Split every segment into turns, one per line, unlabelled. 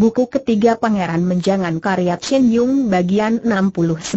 Buku ketiga Pangeran Menjangan karya Chen Yung bagian 69.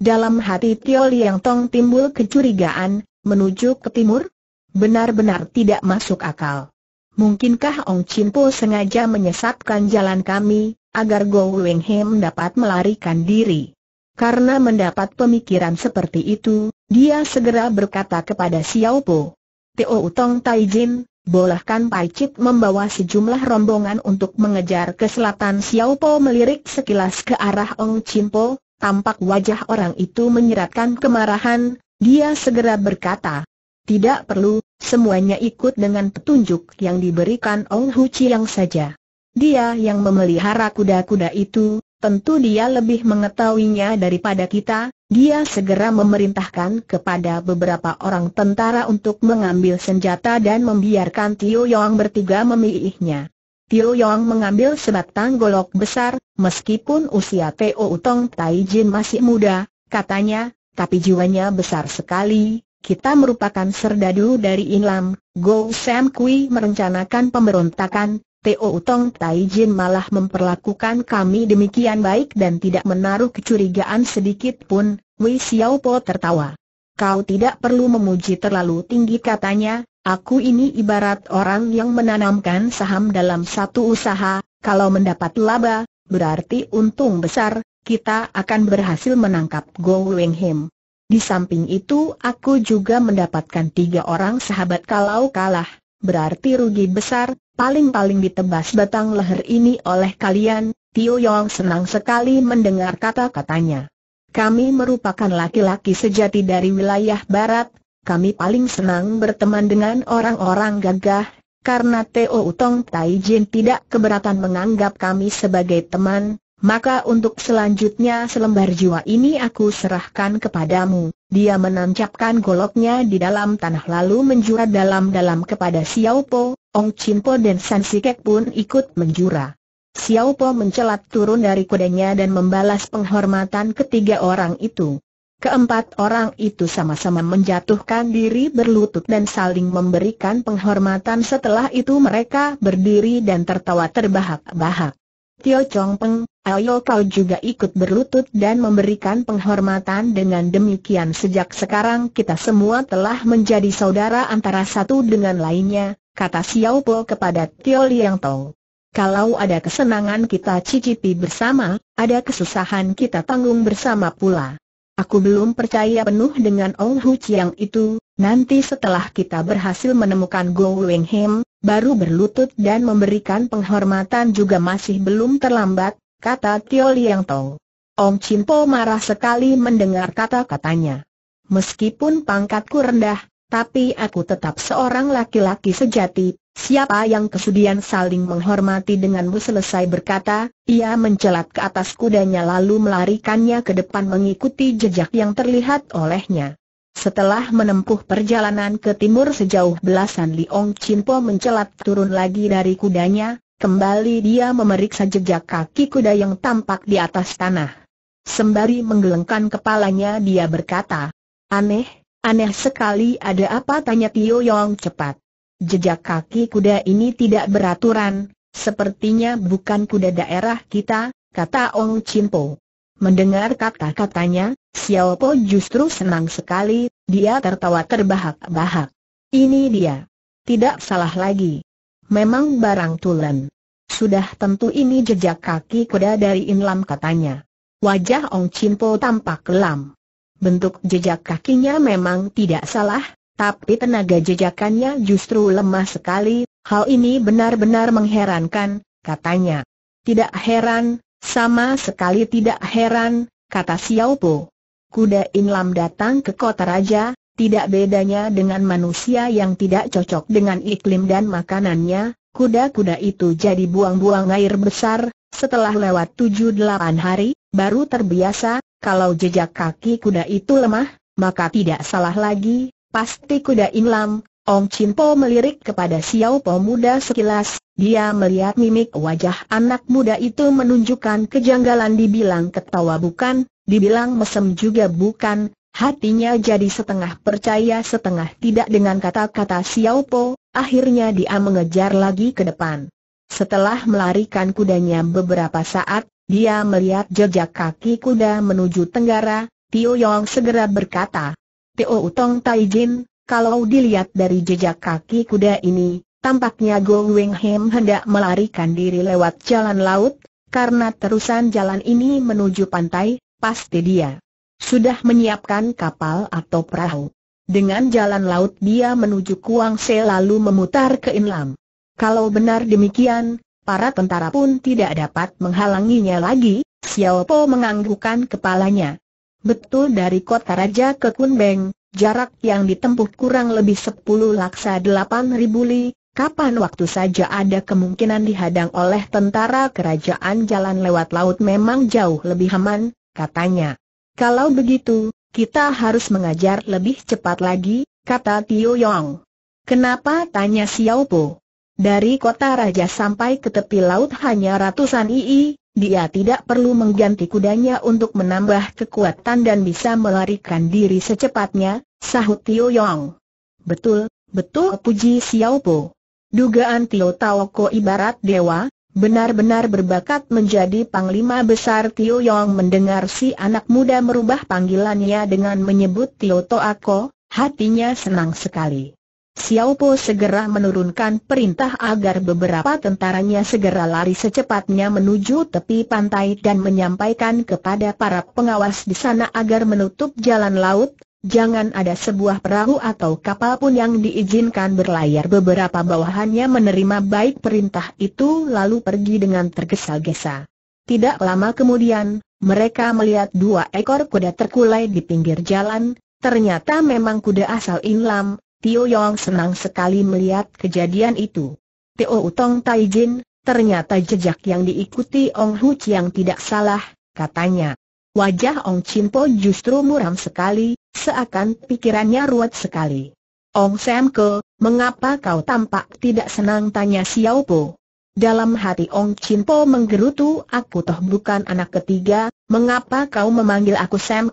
Dalam hati Tio Liang Tong timbul kecurigaan, menuju ke timur? Benar-benar tidak masuk akal. Mungkinkah Ong Chin Po sengaja menyesatkan jalan kami, agar Go Weng Hem dapat melarikan diri? Karena mendapat pemikiran seperti itu, dia segera berkata kepada Xiao Po. Tio Utong Tai Jin bolehkan Chit membawa sejumlah rombongan untuk mengejar ke selatan Xiao Po melirik sekilas ke arah Ong Chimpo, tampak wajah orang itu menyeratkan kemarahan, dia segera berkata, tidak perlu, semuanya ikut dengan petunjuk yang diberikan Ong Hu Chiang saja. Dia yang memelihara kuda-kuda itu, tentu dia lebih mengetahuinya daripada kita, dia segera memerintahkan kepada beberapa orang tentara untuk mengambil senjata dan membiarkan Tio Yong bertiga memilihnya. Tio Yong mengambil sebatang golok besar, meskipun usia Teo Utong Tai Jin masih muda, katanya, tapi jiwanya besar sekali, kita merupakan serdadu dari Inlam, Go Sam Kui merencanakan pemberontakan, Teo Utong, Tai Jin malah memperlakukan kami demikian baik dan tidak menaruh kecurigaan sedikit pun, Wei Xiao Po tertawa. Kau tidak perlu memuji terlalu tinggi katanya, aku ini ibarat orang yang menanamkan saham dalam satu usaha, kalau mendapat laba, berarti untung besar, kita akan berhasil menangkap Go Weng Him. Di samping itu aku juga mendapatkan tiga orang sahabat kalau kalah, berarti rugi besar, paling-paling ditebas batang leher ini oleh kalian, Tio Yong senang sekali mendengar kata-katanya. Kami merupakan laki-laki sejati dari wilayah barat, kami paling senang berteman dengan orang-orang gagah, karena Tio Utong Tai Jin tidak keberatan menganggap kami sebagai teman, maka untuk selanjutnya selembar jiwa ini aku serahkan kepadamu. Dia menancapkan goloknya di dalam tanah lalu menjura dalam-dalam kepada Xiao Po, Ong Chin Po dan San Sikek pun ikut menjura. Xiao Po mencelat turun dari kudanya dan membalas penghormatan ketiga orang itu. Keempat orang itu sama-sama menjatuhkan diri berlutut dan saling memberikan penghormatan setelah itu mereka berdiri dan tertawa terbahak-bahak. Tio Chong Peng, Ayo kau juga ikut berlutut dan memberikan penghormatan dengan demikian sejak sekarang kita semua telah menjadi saudara antara satu dengan lainnya, kata Xiao Po kepada Tio Liang Tong. Kalau ada kesenangan kita cicipi bersama, ada kesusahan kita tanggung bersama pula. Aku belum percaya penuh dengan Ong Hu Chiang itu, nanti setelah kita berhasil menemukan Go Weng Hem, baru berlutut dan memberikan penghormatan juga masih belum terlambat, kata Tio Liang Tong. Om Cimpo marah sekali mendengar kata-katanya. Meskipun pangkatku rendah, tapi aku tetap seorang laki-laki sejati, siapa yang kesudian saling menghormati denganmu selesai berkata, ia mencelat ke atas kudanya lalu melarikannya ke depan mengikuti jejak yang terlihat olehnya. Setelah menempuh perjalanan ke timur sejauh belasan Liong Chimpo mencelat turun lagi dari kudanya, Kembali dia memeriksa jejak kaki kuda yang tampak di atas tanah. Sembari menggelengkan kepalanya dia berkata, Aneh, aneh sekali ada apa tanya Tio Yong cepat. Jejak kaki kuda ini tidak beraturan, sepertinya bukan kuda daerah kita, kata Ong Chin Po. Mendengar kata-katanya, Xiao Po justru senang sekali, dia tertawa terbahak-bahak. Ini dia. Tidak salah lagi memang barang tulen. Sudah tentu ini jejak kaki kuda dari Inlam katanya. Wajah Ong Cimpo tampak kelam. Bentuk jejak kakinya memang tidak salah, tapi tenaga jejakannya justru lemah sekali, hal ini benar-benar mengherankan, katanya. Tidak heran, sama sekali tidak heran, kata Xiao Po. Kuda Inlam datang ke kota raja, tidak bedanya dengan manusia yang tidak cocok dengan iklim dan makanannya, kuda-kuda itu jadi buang-buang air besar, setelah lewat 7-8 hari, baru terbiasa, kalau jejak kaki kuda itu lemah, maka tidak salah lagi, pasti kuda inlam. Ong Chin Po melirik kepada Xiao Po muda sekilas, dia melihat mimik wajah anak muda itu menunjukkan kejanggalan dibilang ketawa bukan, dibilang mesem juga bukan, Hatinya jadi setengah percaya setengah tidak dengan kata-kata Xiao Po, akhirnya dia mengejar lagi ke depan. Setelah melarikan kudanya beberapa saat, dia melihat jejak kaki kuda menuju tenggara, Tio Yong segera berkata, Tio Utong Tai Jin, kalau dilihat dari jejak kaki kuda ini, tampaknya Go Wing Hem hendak melarikan diri lewat jalan laut, karena terusan jalan ini menuju pantai, pasti dia sudah menyiapkan kapal atau perahu. Dengan jalan laut dia menuju Kuang Se lalu memutar ke Inlam. Kalau benar demikian, para tentara pun tidak dapat menghalanginya lagi, Xiao Po menganggukan kepalanya. Betul dari kota raja ke Kunbeng, jarak yang ditempuh kurang lebih 10 laksa ribu li, kapan waktu saja ada kemungkinan dihadang oleh tentara kerajaan jalan lewat laut memang jauh lebih aman, katanya. Kalau begitu, kita harus mengajar lebih cepat lagi, kata Tio Yong. Kenapa tanya Xiao Po? Dari kota raja sampai ke tepi laut hanya ratusan ii, dia tidak perlu mengganti kudanya untuk menambah kekuatan dan bisa melarikan diri secepatnya, sahut Tio Yong. Betul, betul puji Xiao Po. Dugaan Tio Tao Ko ibarat dewa, benar-benar berbakat menjadi panglima besar Tio Yong mendengar si anak muda merubah panggilannya dengan menyebut Tio Toako, hatinya senang sekali. Xiao Po segera menurunkan perintah agar beberapa tentaranya segera lari secepatnya menuju tepi pantai dan menyampaikan kepada para pengawas di sana agar menutup jalan laut, Jangan ada sebuah perahu atau kapal pun yang diizinkan berlayar beberapa bawahannya menerima baik perintah itu lalu pergi dengan tergesa-gesa. Tidak lama kemudian, mereka melihat dua ekor kuda terkulai di pinggir jalan, ternyata memang kuda asal Inlam, Tio Yong senang sekali melihat kejadian itu. Tio Utong Taijin, ternyata jejak yang diikuti Ong Hu Chiang tidak salah, katanya. Wajah Ong Chin Po justru muram sekali, Seakan pikirannya ruwet sekali. Ong Sam mengapa kau tampak tidak senang tanya Xiao Po? Dalam hati Ong Chin Po menggerutu aku toh bukan anak ketiga, mengapa kau memanggil aku Sam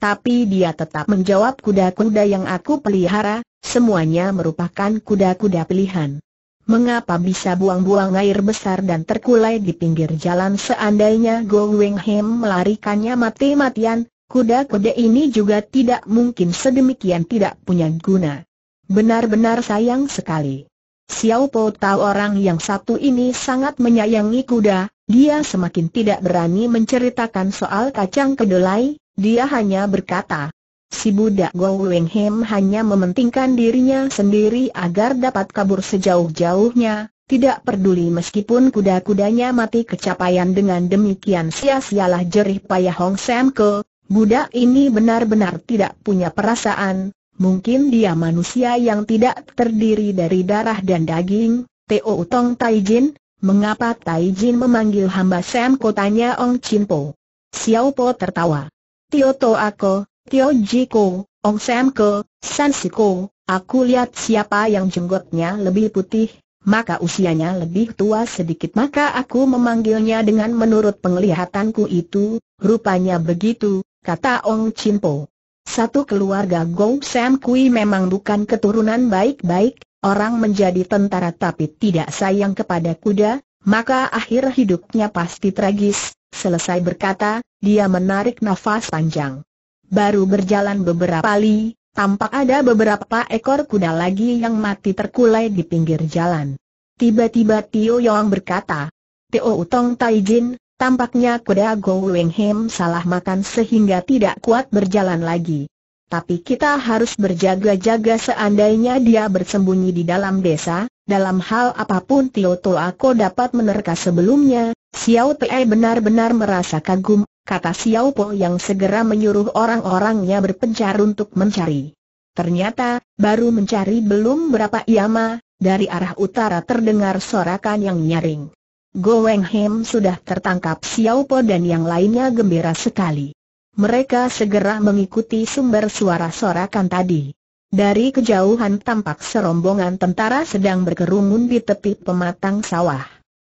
Tapi dia tetap menjawab kuda-kuda yang aku pelihara, semuanya merupakan kuda-kuda pilihan. Mengapa bisa buang-buang air besar dan terkulai di pinggir jalan seandainya Go Wing Him melarikannya mati-matian, Kuda-kuda ini juga tidak mungkin sedemikian tidak punya guna. Benar-benar sayang sekali. Xiao Po tahu orang yang satu ini sangat menyayangi kuda, dia semakin tidak berani menceritakan soal kacang kedelai, dia hanya berkata, si budak Gou Weng Hem hanya mementingkan dirinya sendiri agar dapat kabur sejauh-jauhnya, tidak peduli meskipun kuda-kudanya mati kecapaian dengan demikian sia-sialah jerih payah Hong Sam Ke, Budak ini benar-benar tidak punya perasaan, mungkin dia manusia yang tidak terdiri dari darah dan daging, Teo Tong Taijin, mengapa Taijin memanggil hamba Sam kotanya Ong Chin Po? Xiao Po tertawa. Tio To Ako, Tio Ji Ko, Ong Sam Ko, San Si Ko, aku lihat siapa yang jenggotnya lebih putih, maka usianya lebih tua sedikit maka aku memanggilnya dengan menurut penglihatanku itu, rupanya begitu, kata Ong Po. Satu keluarga Gong Sam Kui memang bukan keturunan baik-baik, orang menjadi tentara tapi tidak sayang kepada kuda, maka akhir hidupnya pasti tragis. Selesai berkata, dia menarik nafas panjang. Baru berjalan beberapa li, tampak ada beberapa ekor kuda lagi yang mati terkulai di pinggir jalan. Tiba-tiba Tio Yong berkata, Tio Utong Taijin, Tampaknya kuda Go Hem salah makan sehingga tidak kuat berjalan lagi. Tapi kita harus berjaga-jaga seandainya dia bersembunyi di dalam desa, dalam hal apapun Tio Ako dapat menerka sebelumnya, Xiao Te benar-benar merasa kagum, kata Xiao Po yang segera menyuruh orang-orangnya berpencar untuk mencari. Ternyata, baru mencari belum berapa iama, dari arah utara terdengar sorakan yang nyaring. Go Weng Him sudah tertangkap Xiao Po dan yang lainnya gembira sekali. Mereka segera mengikuti sumber suara sorakan tadi. Dari kejauhan tampak serombongan tentara sedang berkerumun di tepi pematang sawah.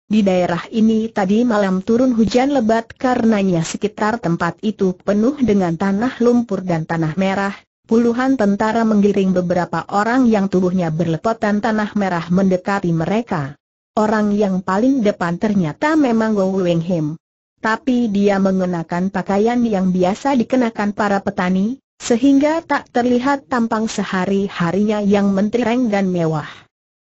Di daerah ini tadi malam turun hujan lebat karenanya sekitar tempat itu penuh dengan tanah lumpur dan tanah merah. Puluhan tentara menggiring beberapa orang yang tubuhnya berlepotan tanah merah mendekati mereka. Orang yang paling depan ternyata memang Gou Weng Him. Tapi dia mengenakan pakaian yang biasa dikenakan para petani, sehingga tak terlihat tampang sehari-harinya yang mentereng dan mewah.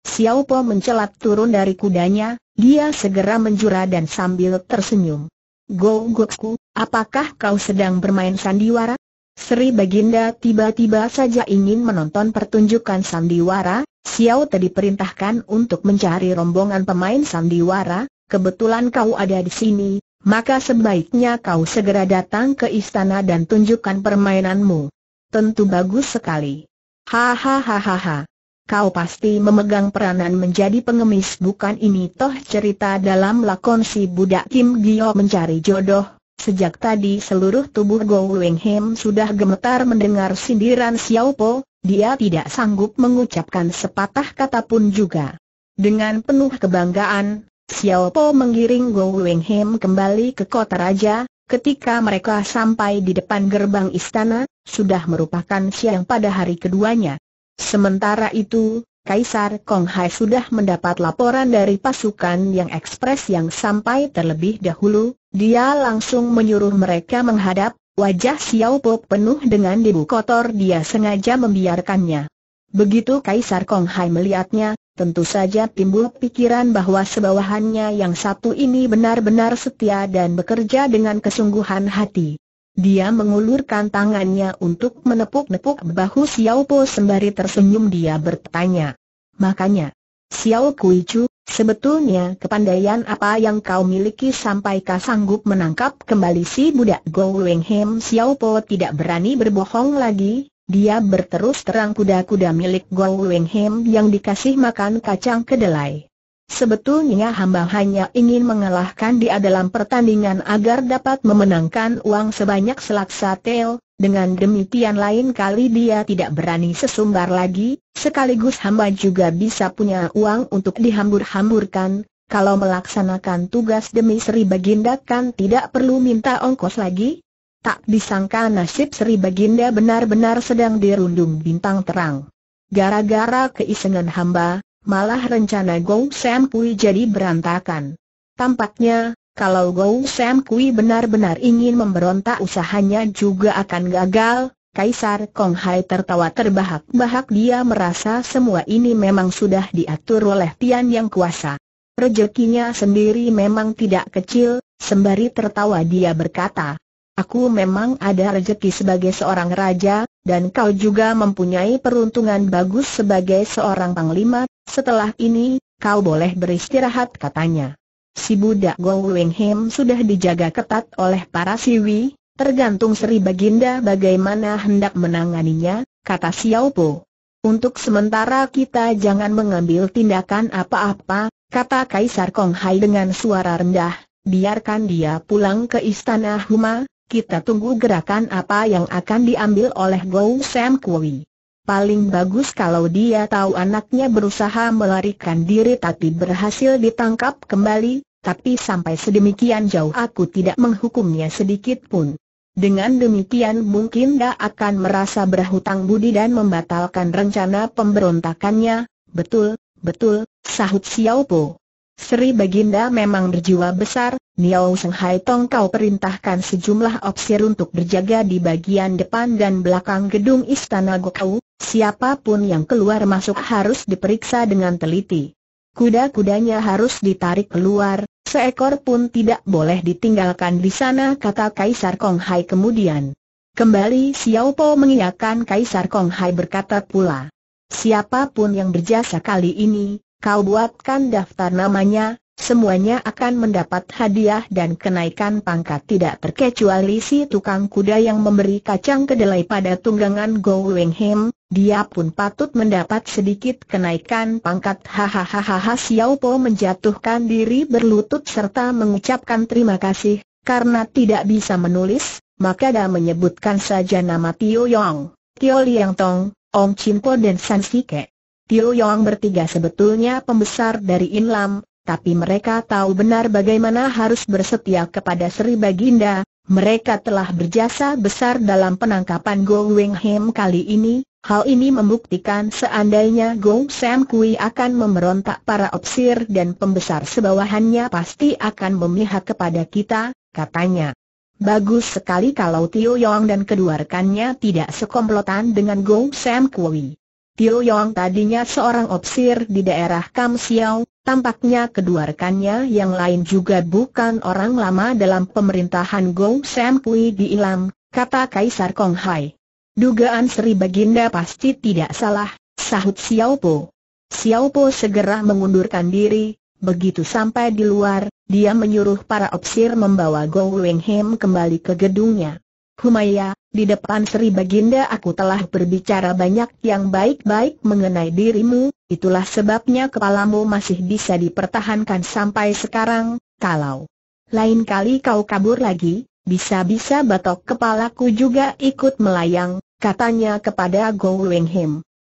Xiao Po mencelat turun dari kudanya, dia segera menjura dan sambil tersenyum. Gou Goku, apakah kau sedang bermain sandiwara? Sri Baginda tiba-tiba saja ingin menonton pertunjukan sandiwara, Xiao Te diperintahkan untuk mencari rombongan pemain sandiwara, kebetulan kau ada di sini, maka sebaiknya kau segera datang ke istana dan tunjukkan permainanmu. Tentu bagus sekali. Hahaha. Kau pasti memegang peranan menjadi pengemis bukan ini toh cerita dalam lakon si budak Kim Gyo mencari jodoh. Sejak tadi seluruh tubuh Go Weng Hem sudah gemetar mendengar sindiran Xiao Po, dia tidak sanggup mengucapkan sepatah kata pun juga. Dengan penuh kebanggaan, Xiao Po mengiring Gou Weng kembali ke kota raja, ketika mereka sampai di depan gerbang istana, sudah merupakan siang pada hari keduanya. Sementara itu, Kaisar Kong Hai sudah mendapat laporan dari pasukan yang ekspres yang sampai terlebih dahulu, dia langsung menyuruh mereka menghadap, Wajah Xiao Po penuh dengan debu kotor dia sengaja membiarkannya. Begitu Kaisar Kong Hai melihatnya, tentu saja timbul pikiran bahwa sebawahannya yang satu ini benar-benar setia dan bekerja dengan kesungguhan hati. Dia mengulurkan tangannya untuk menepuk-nepuk bahu Xiao Po sembari tersenyum dia bertanya. Makanya, Xiao Kui Chu, Sebetulnya kepandaian apa yang kau miliki sampai kau sanggup menangkap kembali si budak Go Weng Hem Xiao Po tidak berani berbohong lagi, dia berterus terang kuda-kuda milik Go Weng Hem yang dikasih makan kacang kedelai. Sebetulnya hamba hanya ingin mengalahkan dia dalam pertandingan agar dapat memenangkan uang sebanyak selaksa tel, dengan demikian lain kali dia tidak berani sesumbar lagi, sekaligus hamba juga bisa punya uang untuk dihambur-hamburkan, kalau melaksanakan tugas demi Sri Baginda kan tidak perlu minta ongkos lagi? Tak disangka nasib Sri Baginda benar-benar sedang dirundung bintang terang. Gara-gara keisengan hamba, malah rencana Gong Sam Pui jadi berantakan. Tampaknya, kalau Gou Sam Kui benar-benar ingin memberontak usahanya juga akan gagal, Kaisar Kong Hai tertawa terbahak-bahak dia merasa semua ini memang sudah diatur oleh Tian Yang Kuasa. Rezekinya sendiri memang tidak kecil, sembari tertawa dia berkata, Aku memang ada rezeki sebagai seorang raja, dan kau juga mempunyai peruntungan bagus sebagai seorang panglima, setelah ini, kau boleh beristirahat katanya si budak Gong Weng Him sudah dijaga ketat oleh para siwi, tergantung Sri Baginda bagaimana hendak menanganinya, kata Xiao Po. Untuk sementara kita jangan mengambil tindakan apa-apa, kata Kaisar Kong Hai dengan suara rendah, biarkan dia pulang ke istana Huma, kita tunggu gerakan apa yang akan diambil oleh Go Sam Kui. Paling bagus kalau dia tahu anaknya berusaha melarikan diri tapi berhasil ditangkap kembali, tapi sampai sedemikian jauh aku tidak menghukumnya sedikit pun. Dengan demikian mungkin dia akan merasa berhutang budi dan membatalkan rencana pemberontakannya, betul, betul, sahut Xiao Po. Sri Baginda memang berjiwa besar, Niao Senghai Tong kau perintahkan sejumlah opsir untuk berjaga di bagian depan dan belakang gedung Istana Gokau, siapapun yang keluar masuk harus diperiksa dengan teliti. Kuda-kudanya harus ditarik keluar, Seekor pun tidak boleh ditinggalkan di sana kata Kaisar Kong Hai kemudian. Kembali Xiao Po mengiyakan Kaisar Kong Hai berkata pula. Siapapun yang berjasa kali ini, kau buatkan daftar namanya, semuanya akan mendapat hadiah dan kenaikan pangkat tidak terkecuali si tukang kuda yang memberi kacang kedelai pada tunggangan Go Hem. dia pun patut mendapat sedikit kenaikan pangkat hahaha Xiao Po menjatuhkan diri berlutut serta mengucapkan terima kasih, karena tidak bisa menulis, maka dia menyebutkan saja nama Tio Yong, Tio Liang Tong, Ong Chin Po dan San Si Ke. Tio Yong bertiga sebetulnya pembesar dari Inlam, tapi mereka tahu benar bagaimana harus bersetia kepada Sri Baginda, mereka telah berjasa besar dalam penangkapan Go Wing Hem kali ini, hal ini membuktikan seandainya Go Sam Kui akan memberontak para opsir dan pembesar sebawahannya pasti akan memihak kepada kita, katanya. Bagus sekali kalau Tio Yong dan kedua rekannya tidak sekomplotan dengan Go Sam Kui. Tio Yong tadinya seorang opsir di daerah Kam Siau, Tampaknya kedua rekannya yang lain juga bukan orang lama dalam pemerintahan Gong Sam Kui di Ilam, kata Kaisar Kong Hai. Dugaan Sri Baginda pasti tidak salah, sahut Xiao Po. Xiao Po segera mengundurkan diri, begitu sampai di luar, dia menyuruh para opsir membawa Gong Weng Hem kembali ke gedungnya. Humaya, di depan Sri Baginda aku telah berbicara banyak yang baik-baik mengenai dirimu, itulah sebabnya kepalamu masih bisa dipertahankan sampai sekarang, kalau lain kali kau kabur lagi, bisa-bisa batok kepalaku juga ikut melayang, katanya kepada Go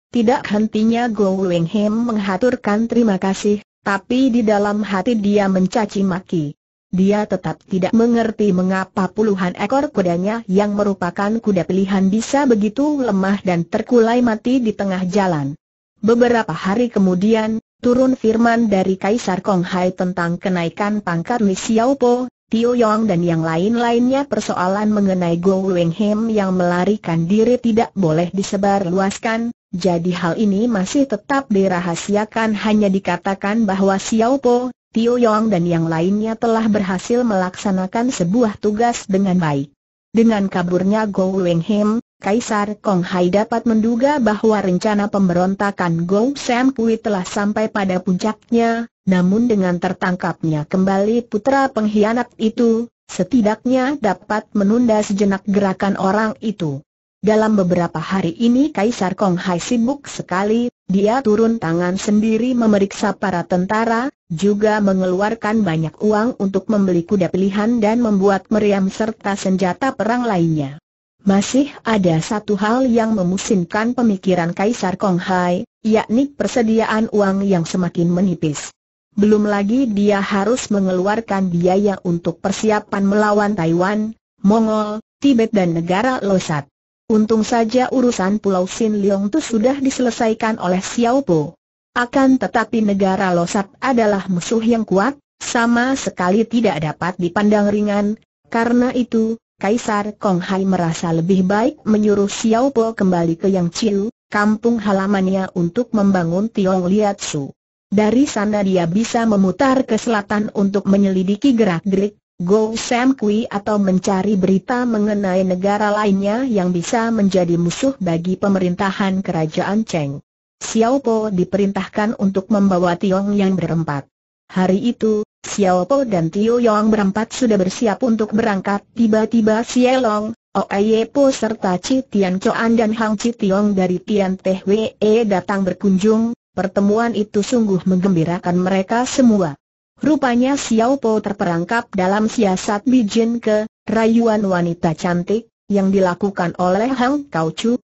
Tidak hentinya Go menghaturkan terima kasih, tapi di dalam hati dia mencaci maki. Dia tetap tidak mengerti mengapa puluhan ekor kudanya yang merupakan kuda pilihan bisa begitu lemah dan terkulai mati di tengah jalan. Beberapa hari kemudian, turun firman dari Kaisar Kong Konghai tentang kenaikan pangkat Li Xiaopo, Tio Yong dan yang lain-lainnya persoalan mengenai Go Wenghem yang melarikan diri tidak boleh disebarluaskan, jadi hal ini masih tetap dirahasiakan hanya dikatakan bahwa Po. Tio Yong dan yang lainnya telah berhasil melaksanakan sebuah tugas dengan baik. Dengan kaburnya Go Weng Him, Kaisar Kong Hai dapat menduga bahwa rencana pemberontakan Go Sam Pui telah sampai pada puncaknya, namun dengan tertangkapnya kembali putra pengkhianat itu, setidaknya dapat menunda sejenak gerakan orang itu. Dalam beberapa hari ini Kaisar Kong Hai sibuk sekali dia turun tangan sendiri memeriksa para tentara, juga mengeluarkan banyak uang untuk membeli kuda pilihan dan membuat meriam serta senjata perang lainnya. Masih ada satu hal yang memusingkan pemikiran Kaisar Konghai, yakni persediaan uang yang semakin menipis. Belum lagi dia harus mengeluarkan biaya untuk persiapan melawan Taiwan, Mongol, Tibet dan negara Losat. Untung saja urusan Pulau Sin Leong itu sudah diselesaikan oleh Xiao Po. Akan tetapi negara Losat adalah musuh yang kuat, sama sekali tidak dapat dipandang ringan, karena itu, Kaisar Kong Hai merasa lebih baik menyuruh Xiao Po kembali ke Yang Chiu, kampung halamannya untuk membangun Tiong Su. Dari sana dia bisa memutar ke selatan untuk menyelidiki gerak-gerik Go Sam Kui atau mencari berita mengenai negara lainnya yang bisa menjadi musuh bagi pemerintahan kerajaan Cheng. Xiao Po diperintahkan untuk membawa Tiong Yang berempat. Hari itu, Xiao Po dan Tio Yong berempat sudah bersiap untuk berangkat. Tiba-tiba Long, Oye Po serta Chi Tian Choan dan Hang Chi Tiong dari Tian Teh Wei datang berkunjung. Pertemuan itu sungguh menggembirakan mereka semua. Rupanya Xiao Po terperangkap dalam siasat Bijin ke, rayuan wanita cantik, yang dilakukan oleh Hang Kau Chu,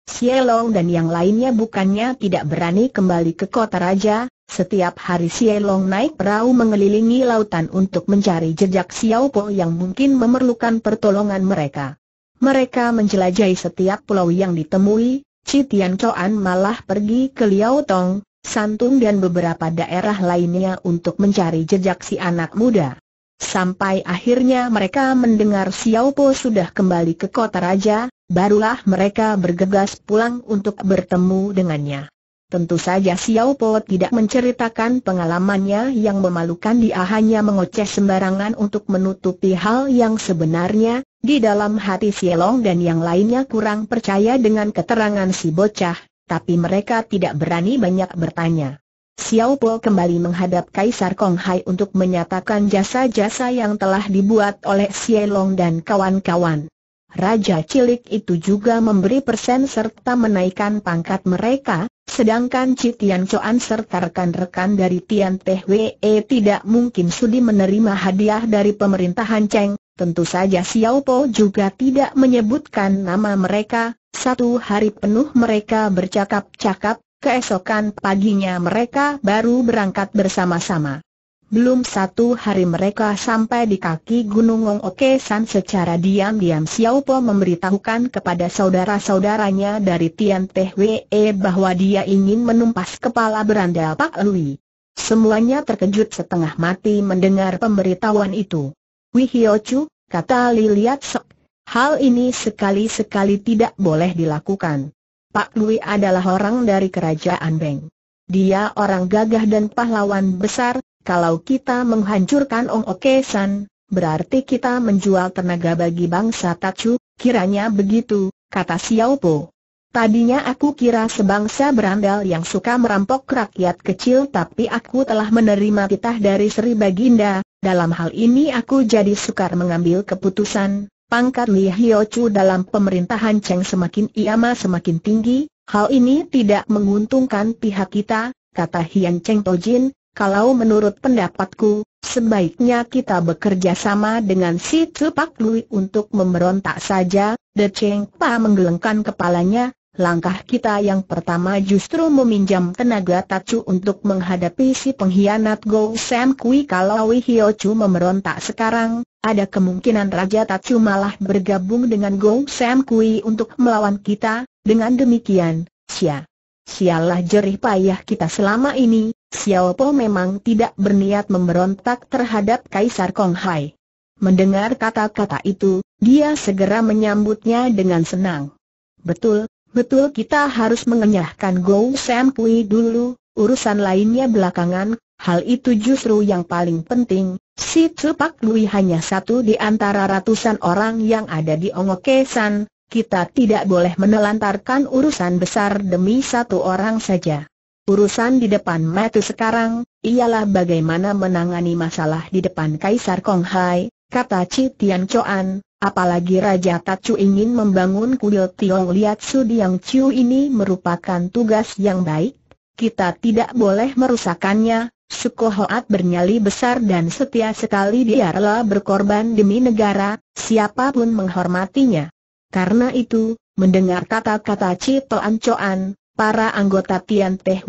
Long dan yang lainnya bukannya tidak berani kembali ke kota raja, setiap hari Long naik perahu mengelilingi lautan untuk mencari jejak Xiao Po yang mungkin memerlukan pertolongan mereka. Mereka menjelajahi setiap pulau yang ditemui, Citian Coan malah pergi ke Liao Tong, Santung dan beberapa daerah lainnya untuk mencari jejak si anak muda. Sampai akhirnya mereka mendengar Xiao Po sudah kembali ke kota raja, barulah mereka bergegas pulang untuk bertemu dengannya. Tentu saja Xiao Po tidak menceritakan pengalamannya yang memalukan dia hanya mengoceh sembarangan untuk menutupi hal yang sebenarnya, di dalam hati Xielong dan yang lainnya kurang percaya dengan keterangan si bocah, tapi mereka tidak berani banyak bertanya. Xiao Po kembali menghadap Kaisar Kong Hai untuk menyatakan jasa-jasa yang telah dibuat oleh Xie Long dan kawan-kawan. Raja cilik itu juga memberi persen serta menaikkan pangkat mereka, sedangkan Ci Tian Chuan serta rekan-rekan dari Tian Teh Wei tidak mungkin sudi menerima hadiah dari pemerintahan Cheng, Tentu saja Xiao Po juga tidak menyebutkan nama mereka, satu hari penuh mereka bercakap-cakap, keesokan paginya mereka baru berangkat bersama-sama. Belum satu hari mereka sampai di kaki Gunung Wong Oke San secara diam-diam Xiao Po memberitahukan kepada saudara-saudaranya dari Tian Teh Wee bahwa dia ingin menumpas kepala berandal Pak Lui. Semuanya terkejut setengah mati mendengar pemberitahuan itu. Wihiochu, kata Liliat Sok. Hal ini sekali-sekali tidak boleh dilakukan. Pak Lui adalah orang dari kerajaan Beng. Dia orang gagah dan pahlawan besar, kalau kita menghancurkan Ong Oke San, berarti kita menjual tenaga bagi bangsa Tachu, kiranya begitu, kata Xiao Po. Tadinya aku kira sebangsa berandal yang suka merampok rakyat kecil tapi aku telah menerima titah dari Sri Baginda, dalam hal ini aku jadi sukar mengambil keputusan, pangkat Li Hyo Chu dalam pemerintahan Cheng semakin iama semakin tinggi, hal ini tidak menguntungkan pihak kita, kata Hian Cheng Tojin, kalau menurut pendapatku, sebaiknya kita bekerja sama dengan si Cepak Lui untuk memberontak saja, The Cheng Pa menggelengkan kepalanya, langkah kita yang pertama justru meminjam tenaga Tacu untuk menghadapi si pengkhianat Go Sam Kui kalau Hio Chu memerontak sekarang, ada kemungkinan Raja Tacu malah bergabung dengan Go Sam Kui untuk melawan kita, dengan demikian, sia. Sialah jerih payah kita selama ini, Xiao Po memang tidak berniat memberontak terhadap Kaisar Kong Hai. Mendengar kata-kata itu, dia segera menyambutnya dengan senang. Betul, betul kita harus mengenyahkan Go Sam Pui dulu, urusan lainnya belakangan, hal itu justru yang paling penting. Si cepak Lui hanya satu di antara ratusan orang yang ada di Ongokesan, kita tidak boleh menelantarkan urusan besar demi satu orang saja. Urusan di depan Matu sekarang, ialah bagaimana menangani masalah di depan Kaisar Konghai, kata Citian Tian apalagi Raja Tacu ingin membangun kuil Tiong Liat Su Diang Chiu ini merupakan tugas yang baik, kita tidak boleh merusakannya, Suko bernyali besar dan setia sekali dia rela berkorban demi negara, siapapun menghormatinya. Karena itu, mendengar kata-kata Ci Toan Chuan, para anggota Tian Teh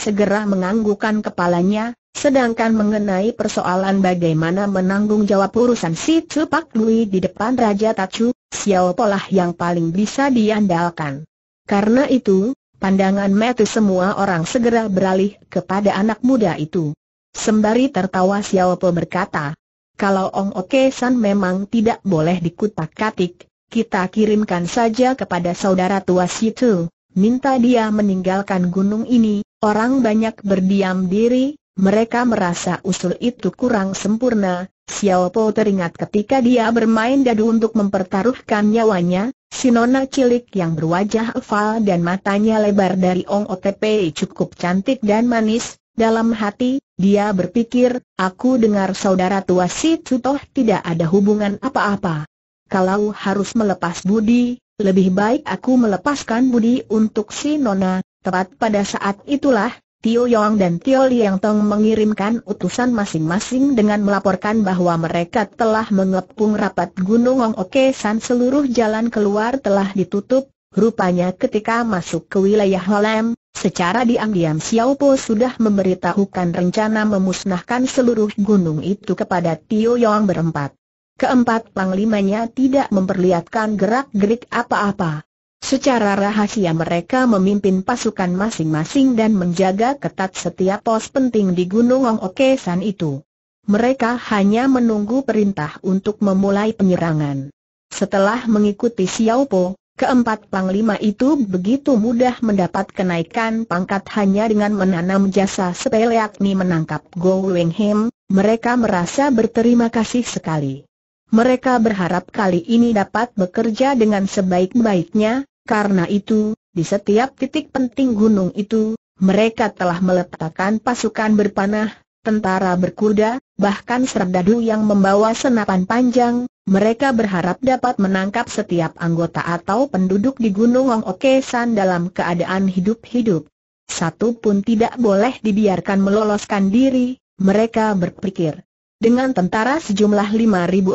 segera menganggukan kepalanya, Sedangkan mengenai persoalan bagaimana menanggung jawab urusan si Pak Lui di depan Raja Tachu, Xiao Polah yang paling bisa diandalkan. Karena itu, pandangan metu semua orang segera beralih kepada anak muda itu. Sembari tertawa Xiao Po berkata, kalau Ong Oke San memang tidak boleh dikutak-katik, kita kirimkan saja kepada saudara tua situ, minta dia meninggalkan gunung ini, orang banyak berdiam diri, mereka merasa usul itu kurang sempurna, Xiao Po teringat ketika dia bermain dadu untuk mempertaruhkan nyawanya, si nona cilik yang berwajah oval dan matanya lebar dari Ong OTP cukup cantik dan manis, dalam hati, dia berpikir, aku dengar saudara tua si Cutoh tidak ada hubungan apa-apa. Kalau harus melepas budi, lebih baik aku melepaskan budi untuk si nona, tepat pada saat itulah, Tio Yong dan Tio Liang Tong mengirimkan utusan masing-masing dengan melaporkan bahwa mereka telah mengepung rapat Gunung Ong Oke San seluruh jalan keluar telah ditutup, rupanya ketika masuk ke wilayah Holem, secara diam-diam Xiao Po sudah memberitahukan rencana memusnahkan seluruh gunung itu kepada Tio Yong berempat. Keempat panglimanya tidak memperlihatkan gerak-gerik apa-apa. Secara rahasia mereka memimpin pasukan masing-masing dan menjaga ketat setiap pos penting di Gunung Ong Oke San itu. Mereka hanya menunggu perintah untuk memulai penyerangan. Setelah mengikuti Xiao Po, keempat panglima itu begitu mudah mendapat kenaikan pangkat hanya dengan menanam jasa sepele yakni menangkap Go Hem, mereka merasa berterima kasih sekali. Mereka berharap kali ini dapat bekerja dengan sebaik-baiknya, karena itu, di setiap titik penting gunung itu, mereka telah meletakkan pasukan berpanah, tentara berkuda, bahkan serdadu yang membawa senapan panjang, mereka berharap dapat menangkap setiap anggota atau penduduk di Gunung Ongokesan San dalam keadaan hidup-hidup. Satu pun tidak boleh dibiarkan meloloskan diri, mereka berpikir. Dengan tentara sejumlah 5.000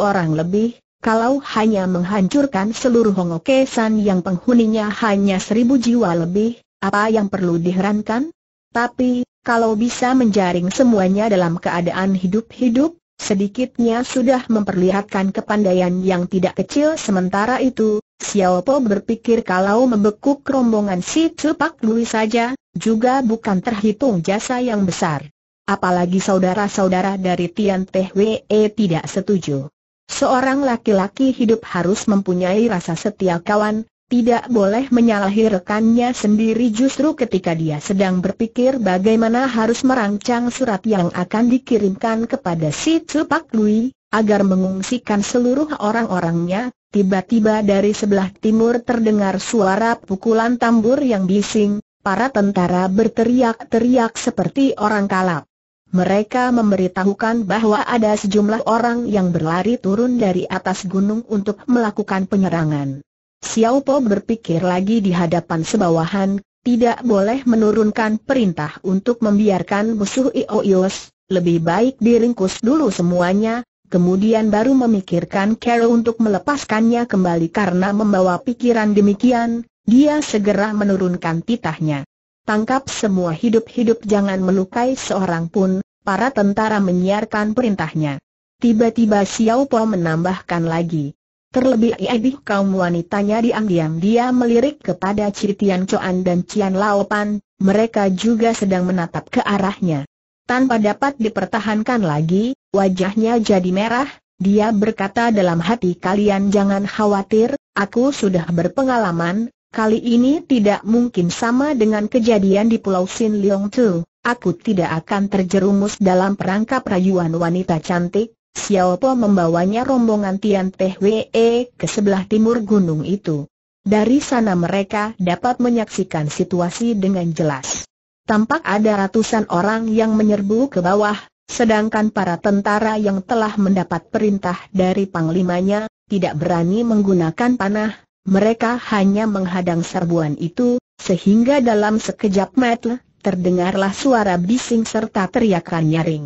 orang lebih, kalau hanya menghancurkan seluruh Hong Kesan yang penghuninya hanya seribu jiwa lebih, apa yang perlu diherankan? Tapi, kalau bisa menjaring semuanya dalam keadaan hidup-hidup, sedikitnya sudah memperlihatkan kepandaian yang tidak kecil sementara itu, Xiao Po berpikir kalau membekuk rombongan si Cepak Lui saja, juga bukan terhitung jasa yang besar. Apalagi saudara-saudara dari Tian Teh Wee tidak setuju. Seorang laki-laki hidup harus mempunyai rasa setia kawan, tidak boleh menyalahi rekannya sendiri justru ketika dia sedang berpikir bagaimana harus merancang surat yang akan dikirimkan kepada si Cepak Lui, agar mengungsikan seluruh orang-orangnya, tiba-tiba dari sebelah timur terdengar suara pukulan tambur yang bising, para tentara berteriak-teriak seperti orang kalap. Mereka memberitahukan bahwa ada sejumlah orang yang berlari turun dari atas gunung untuk melakukan penyerangan. Xiao Po berpikir lagi di hadapan sebawahan, tidak boleh menurunkan perintah untuk membiarkan musuh Ios. lebih baik diringkus dulu semuanya, kemudian baru memikirkan Carol untuk melepaskannya kembali karena membawa pikiran demikian, dia segera menurunkan titahnya. Tangkap semua hidup-hidup jangan melukai seorang pun, para tentara menyiarkan perintahnya. Tiba-tiba Xiao Po menambahkan lagi. Terlebih edih kaum wanitanya diam-diam dia melirik kepada Ci Tian Chuan dan Cian Laopan, mereka juga sedang menatap ke arahnya. Tanpa dapat dipertahankan lagi, wajahnya jadi merah, dia berkata dalam hati kalian jangan khawatir, aku sudah berpengalaman, kali ini tidak mungkin sama dengan kejadian di Pulau Sin Leong Tu aku tidak akan terjerumus dalam perangkap rayuan wanita cantik, Xiao Po membawanya rombongan Tian Teh Wee ke sebelah timur gunung itu. Dari sana mereka dapat menyaksikan situasi dengan jelas. Tampak ada ratusan orang yang menyerbu ke bawah, sedangkan para tentara yang telah mendapat perintah dari panglimanya, tidak berani menggunakan panah, mereka hanya menghadang serbuan itu, sehingga dalam sekejap mata, terdengarlah suara bising serta teriakan nyaring.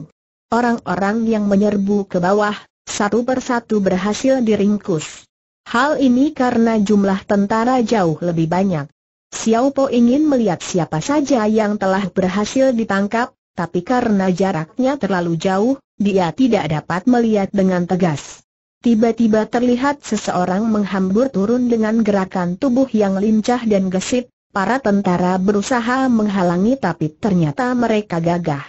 Orang-orang yang menyerbu ke bawah, satu persatu berhasil diringkus. Hal ini karena jumlah tentara jauh lebih banyak. Xiao Po ingin melihat siapa saja yang telah berhasil ditangkap, tapi karena jaraknya terlalu jauh, dia tidak dapat melihat dengan tegas. Tiba-tiba terlihat seseorang menghambur turun dengan gerakan tubuh yang lincah dan gesit, Para tentara berusaha menghalangi tapi ternyata mereka gagah.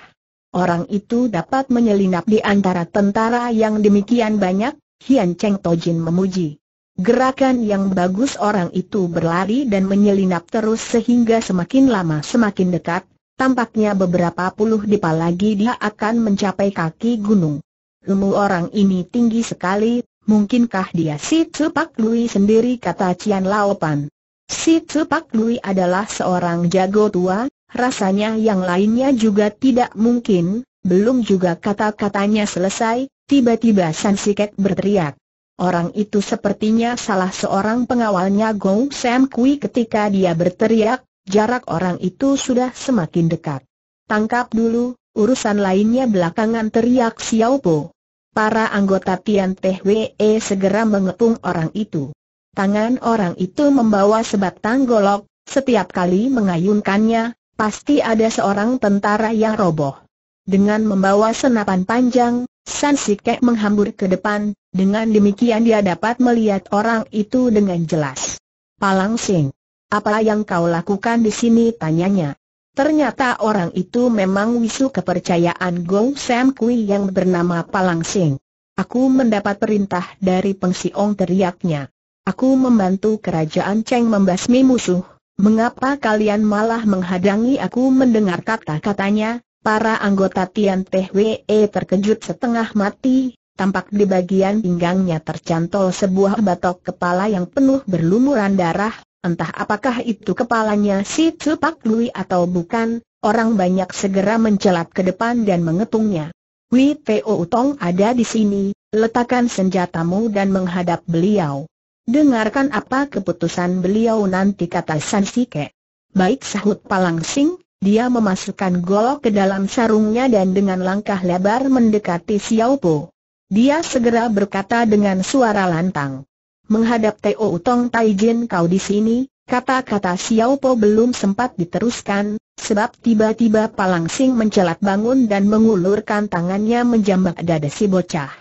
Orang itu dapat menyelinap di antara tentara yang demikian banyak, Hian Cheng Tojin memuji. Gerakan yang bagus orang itu berlari dan menyelinap terus sehingga semakin lama semakin dekat, tampaknya beberapa puluh dipa lagi dia akan mencapai kaki gunung. Ilmu orang ini tinggi sekali, mungkinkah dia si Cepak Lui sendiri kata Cian Laopan. Si Tupak Lui adalah seorang jago tua, rasanya yang lainnya juga tidak mungkin, belum juga kata-katanya selesai, tiba-tiba San Sikek berteriak. Orang itu sepertinya salah seorang pengawalnya Gong Sam Kui ketika dia berteriak, jarak orang itu sudah semakin dekat. Tangkap dulu, urusan lainnya belakangan teriak Xiao Po. Para anggota Tian Teh Wee segera mengepung orang itu. Tangan orang itu membawa sebatang golok, setiap kali mengayunkannya, pasti ada seorang tentara yang roboh. Dengan membawa senapan panjang, San Sikek menghambur ke depan, dengan demikian dia dapat melihat orang itu dengan jelas. Palang Sing, apa yang kau lakukan di sini? tanyanya. Ternyata orang itu memang wisu kepercayaan Gong Sam Kui yang bernama Palang Sing. Aku mendapat perintah dari Peng Siong teriaknya. Aku membantu kerajaan Cheng membasmi musuh, mengapa kalian malah menghadangi aku mendengar kata-katanya? Para anggota Tian THWE terkejut setengah mati, tampak di bagian pinggangnya tercantol sebuah batok kepala yang penuh berlumuran darah, entah apakah itu kepalanya si Tupak Lui atau bukan, orang banyak segera mencelat ke depan dan mengetungnya. Wei Teo Utong ada di sini, letakkan senjatamu dan menghadap beliau. Dengarkan apa keputusan beliau nanti kata San Sansike. Baik sahut Palang Sing, dia memasukkan golok ke dalam sarungnya dan dengan langkah lebar mendekati Xiao Po. Dia segera berkata dengan suara lantang. Menghadap Teo Utong Taijin kau di sini, kata-kata Xiao Po belum sempat diteruskan, sebab tiba-tiba Palang Sing mencelat bangun dan mengulurkan tangannya menjambak dada si bocah.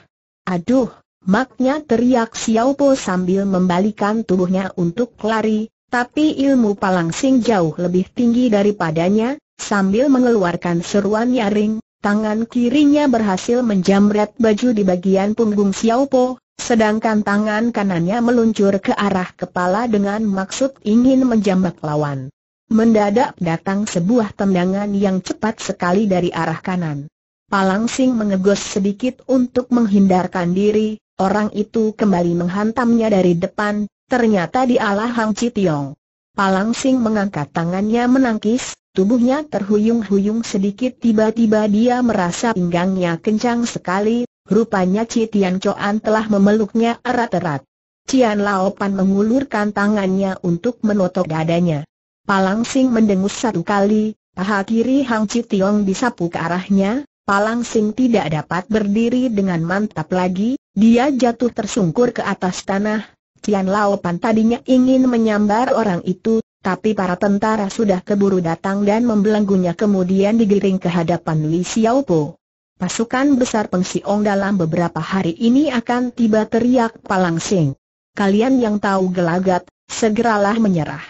Aduh, Maknya teriak Xiaopo sambil membalikan tubuhnya untuk lari, tapi ilmu palangsing jauh lebih tinggi daripadanya, sambil mengeluarkan seruan nyaring, tangan kirinya berhasil menjamret baju di bagian punggung Xiaopo, sedangkan tangan kanannya meluncur ke arah kepala dengan maksud ingin menjambak lawan. Mendadak datang sebuah tendangan yang cepat sekali dari arah kanan. Palang Sing mengegos sedikit untuk menghindarkan diri, Orang itu kembali menghantamnya dari depan, ternyata dialah Hang Citiong. Palang Sing mengangkat tangannya menangkis, tubuhnya terhuyung-huyung sedikit tiba-tiba dia merasa pinggangnya kencang sekali, rupanya Citian Coan telah memeluknya erat-erat. Cian Laopan mengulurkan tangannya untuk menotok dadanya. Palang Sing mendengus satu kali, paha kiri Hang Citiong disapu ke arahnya, Palang Sing tidak dapat berdiri dengan mantap lagi, dia jatuh tersungkur ke atas tanah, Cian Laopan tadinya ingin menyambar orang itu, tapi para tentara sudah keburu datang dan membelenggunya kemudian digiring ke hadapan Li Xiao Po. Pasukan besar Peng Siong dalam beberapa hari ini akan tiba teriak Palang Sing. Kalian yang tahu gelagat, segeralah menyerah.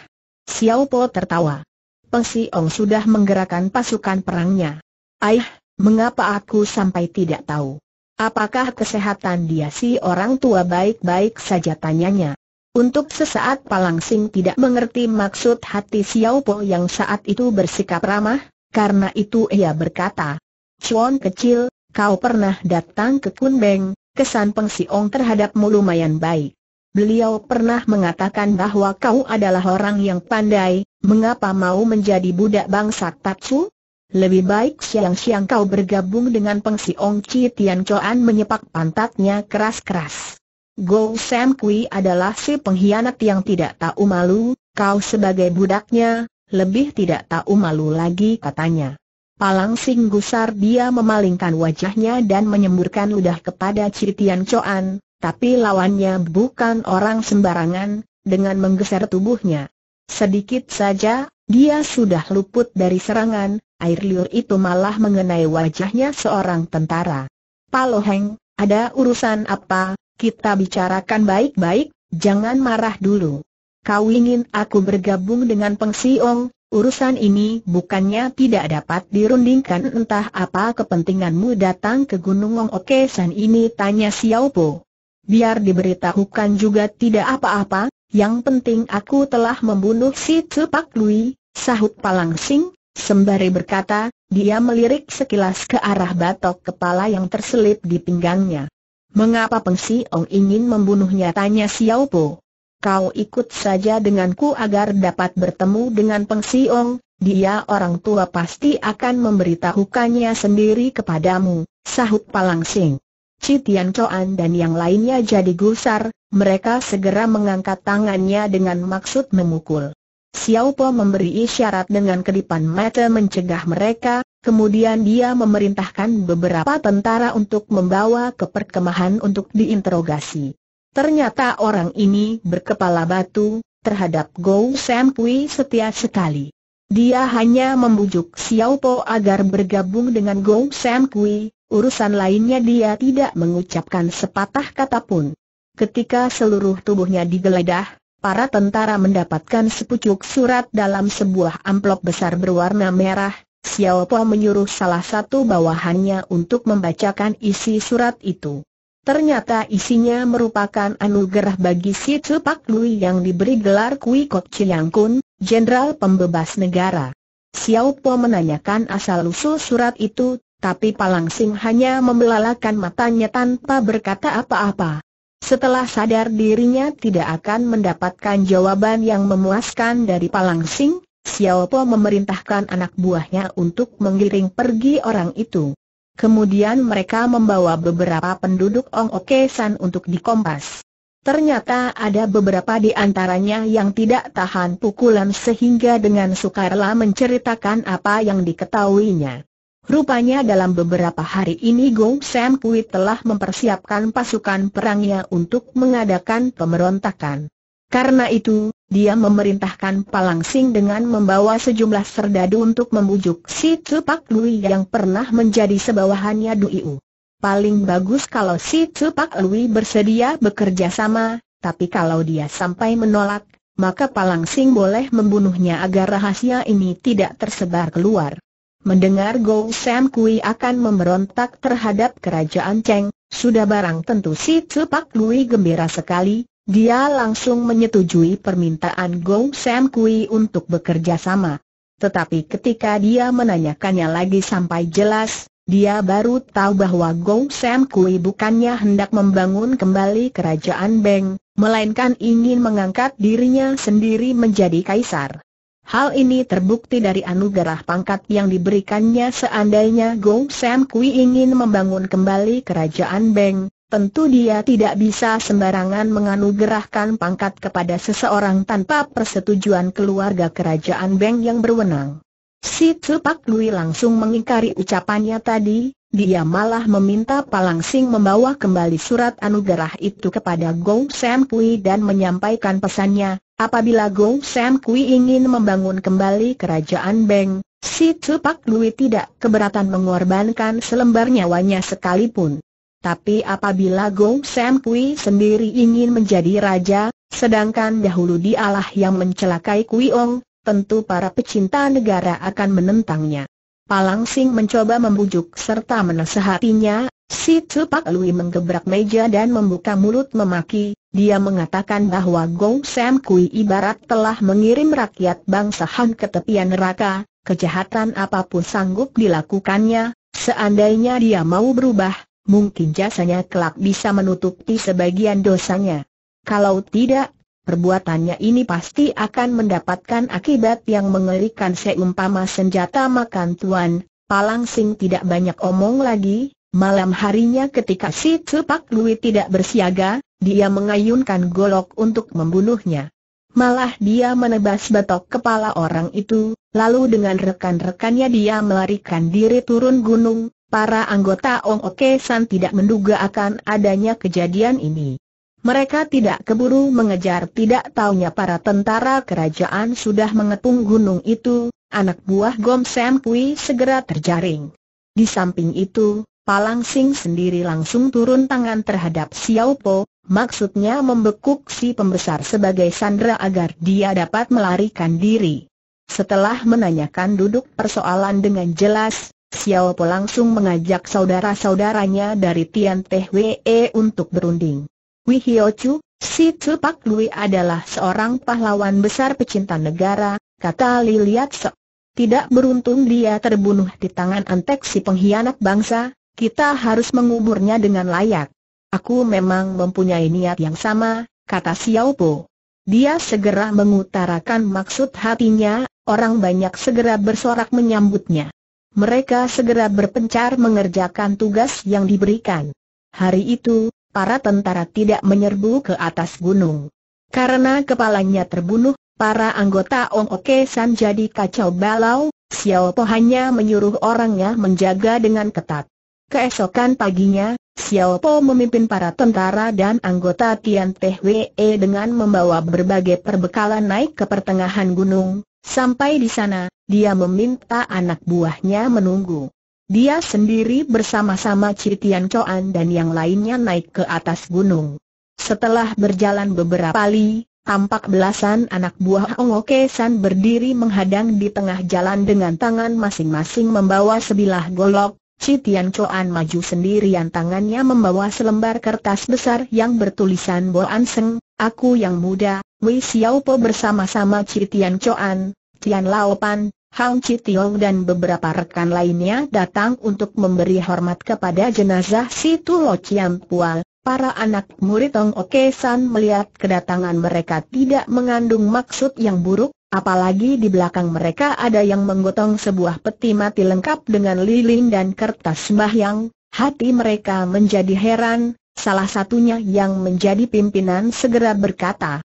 Xiao Po tertawa. Peng Siong sudah menggerakkan pasukan perangnya. Aih, mengapa aku sampai tidak tahu? Apakah kesehatan dia si orang tua baik-baik saja tanyanya? Untuk sesaat Palang Sing tidak mengerti maksud hati Xiao Po yang saat itu bersikap ramah, karena itu ia berkata, Chuan kecil, kau pernah datang ke Kun Beng. kesan Peng Siong terhadapmu lumayan baik. Beliau pernah mengatakan bahwa kau adalah orang yang pandai, mengapa mau menjadi budak bangsa Tatsu? Lebih baik siang-siang kau bergabung dengan Peng Siong Chi Tian Chuan menyepak pantatnya keras-keras. Go Sam Kui adalah si pengkhianat yang tidak tahu malu, kau sebagai budaknya, lebih tidak tahu malu lagi katanya. Palang Sing Gusar dia memalingkan wajahnya dan menyemburkan ludah kepada Tian Coan, tapi lawannya bukan orang sembarangan, dengan menggeser tubuhnya. Sedikit saja, dia sudah luput dari serangan, air liur itu malah mengenai wajahnya seorang tentara. Paloheng, ada urusan apa, kita bicarakan baik-baik, jangan marah dulu. Kau ingin aku bergabung dengan Peng Siong, Urusan ini bukannya tidak dapat dirundingkan entah apa kepentinganmu datang ke Gunung Ong Oke San ini tanya Xiao Po. Biar diberitahukan juga tidak apa-apa, yang penting aku telah membunuh si Cepak Lui, sahut Palang Palangsing, sembari berkata, dia melirik sekilas ke arah batok kepala yang terselip di pinggangnya. Mengapa Peng Si Ong ingin membunuhnya tanya Xiao Po. Kau ikut saja denganku agar dapat bertemu dengan Peng Si Ong, dia orang tua pasti akan memberitahukannya sendiri kepadamu, sahut Palang Palangsing. Citian Coan dan yang lainnya jadi gusar, mereka segera mengangkat tangannya dengan maksud memukul. Xiao Po memberi isyarat dengan kedipan mata mencegah mereka, kemudian dia memerintahkan beberapa tentara untuk membawa ke perkemahan untuk diinterogasi. Ternyata orang ini berkepala batu, terhadap Gou Sam Kui setia sekali. Dia hanya membujuk Xiao Po agar bergabung dengan Gou Sam Kui, urusan lainnya dia tidak mengucapkan sepatah kata pun. Ketika seluruh tubuhnya digeledah, para tentara mendapatkan sepucuk surat dalam sebuah amplop besar berwarna merah, Xiao Po menyuruh salah satu bawahannya untuk membacakan isi surat itu. Ternyata isinya merupakan anugerah bagi si Cepak Lui yang diberi gelar Kui Kok Chiang Kun, Jenderal Pembebas Negara. Xiao Po menanyakan asal-usul surat itu, tapi Palang Sing hanya membelalakan matanya tanpa berkata apa-apa. Setelah sadar dirinya tidak akan mendapatkan jawaban yang memuaskan dari Palang Palangsing, Xiao Po memerintahkan anak buahnya untuk menggiring pergi orang itu. Kemudian mereka membawa beberapa penduduk Ong Oke San untuk dikompas. Ternyata ada beberapa di antaranya yang tidak tahan pukulan sehingga dengan sukarela menceritakan apa yang diketahuinya. Rupanya dalam beberapa hari ini Gong Sam Kui telah mempersiapkan pasukan perangnya untuk mengadakan pemberontakan. Karena itu, dia memerintahkan Palang Sing dengan membawa sejumlah serdadu untuk membujuk si Cepak Lui yang pernah menjadi sebawahannya Duiu. Paling bagus kalau si Cepak Lui bersedia bekerja sama, tapi kalau dia sampai menolak, maka Palang Sing boleh membunuhnya agar rahasia ini tidak tersebar keluar. Mendengar Go Sam Kui akan memberontak terhadap kerajaan Cheng, sudah barang tentu si cepak Lui gembira sekali, dia langsung menyetujui permintaan Go Sam Kui untuk bekerja sama. Tetapi ketika dia menanyakannya lagi sampai jelas, dia baru tahu bahwa Go Sam Kui bukannya hendak membangun kembali kerajaan Beng, melainkan ingin mengangkat dirinya sendiri menjadi kaisar. Hal ini terbukti dari anugerah pangkat yang diberikannya seandainya Gong Sam Kui ingin membangun kembali kerajaan Beng, tentu dia tidak bisa sembarangan menganugerahkan pangkat kepada seseorang tanpa persetujuan keluarga kerajaan Beng yang berwenang. Si Pak Lui langsung mengingkari ucapannya tadi, dia malah meminta Palang Sing membawa kembali surat anugerah itu kepada Gong Sam Kui dan menyampaikan pesannya, Apabila Gong Sam Kui ingin membangun kembali kerajaan Beng, si Tupak Lui tidak keberatan mengorbankan selembar nyawanya sekalipun. Tapi apabila Gong Sam Kui sendiri ingin menjadi raja, sedangkan dahulu dialah yang mencelakai Kui Ong, tentu para pecinta negara akan menentangnya. Palang Sing mencoba membujuk serta menasehatinya, si Tupak Lui menggebrak meja dan membuka mulut memaki, dia mengatakan bahwa Gong Sam Kui ibarat telah mengirim rakyat bangsa Han ke tepian neraka, kejahatan apapun sanggup dilakukannya, seandainya dia mau berubah, mungkin jasanya kelak bisa menutupi sebagian dosanya. Kalau tidak, perbuatannya ini pasti akan mendapatkan akibat yang mengerikan seumpama senjata makan tuan. Palang Sing tidak banyak omong lagi, malam harinya ketika si Cepak Lui tidak bersiaga, dia mengayunkan golok untuk membunuhnya. Malah dia menebas batok kepala orang itu, lalu dengan rekan-rekannya dia melarikan diri turun gunung. Para anggota Ong Oke San tidak menduga akan adanya kejadian ini. Mereka tidak keburu mengejar tidak taunya para tentara kerajaan sudah mengepung gunung itu, anak buah Gom Sam Pui segera terjaring. Di samping itu, Palang Sing sendiri langsung turun tangan terhadap Xiao Po, maksudnya membekuk si pembesar sebagai sandera agar dia dapat melarikan diri. Setelah menanyakan duduk persoalan dengan jelas, Xiao Po langsung mengajak saudara-saudaranya dari Tian Teh Wee untuk berunding. Wihiochu, si Pak Lui adalah seorang pahlawan besar pecinta negara, kata Liat Sok. Tidak beruntung dia terbunuh di tangan antek si pengkhianat bangsa, kita harus menguburnya dengan layak. Aku memang mempunyai niat yang sama, kata Xiao Po. Dia segera mengutarakan maksud hatinya, orang banyak segera bersorak menyambutnya. Mereka segera berpencar mengerjakan tugas yang diberikan. Hari itu, para tentara tidak menyerbu ke atas gunung. Karena kepalanya terbunuh, para anggota Ong Oke San jadi kacau balau, Xiao Po hanya menyuruh orangnya menjaga dengan ketat. Keesokan paginya, Xiao Po memimpin para tentara dan anggota Tian Teh Wee dengan membawa berbagai perbekalan naik ke pertengahan gunung. Sampai di sana, dia meminta anak buahnya menunggu. Dia sendiri bersama-sama Citian Coan dan yang lainnya naik ke atas gunung. Setelah berjalan beberapa li, tampak belasan anak buah Oke San berdiri menghadang di tengah jalan dengan tangan masing-masing membawa sebilah golok. Citian Coan maju sendirian tangannya membawa selembar kertas besar yang bertulisan An Seng, Aku yang muda, Wei Xiaopo bersama-sama Citian Coan, Tian Lao Pan, Hang Chitiong dan beberapa rekan lainnya datang untuk memberi hormat kepada jenazah Situ Lo Chiam Pual. Para anak murid Tong Oke San melihat kedatangan mereka tidak mengandung maksud yang buruk, apalagi di belakang mereka ada yang menggotong sebuah peti mati lengkap dengan lilin dan kertas sembahyang. Hati mereka menjadi heran, salah satunya yang menjadi pimpinan segera berkata,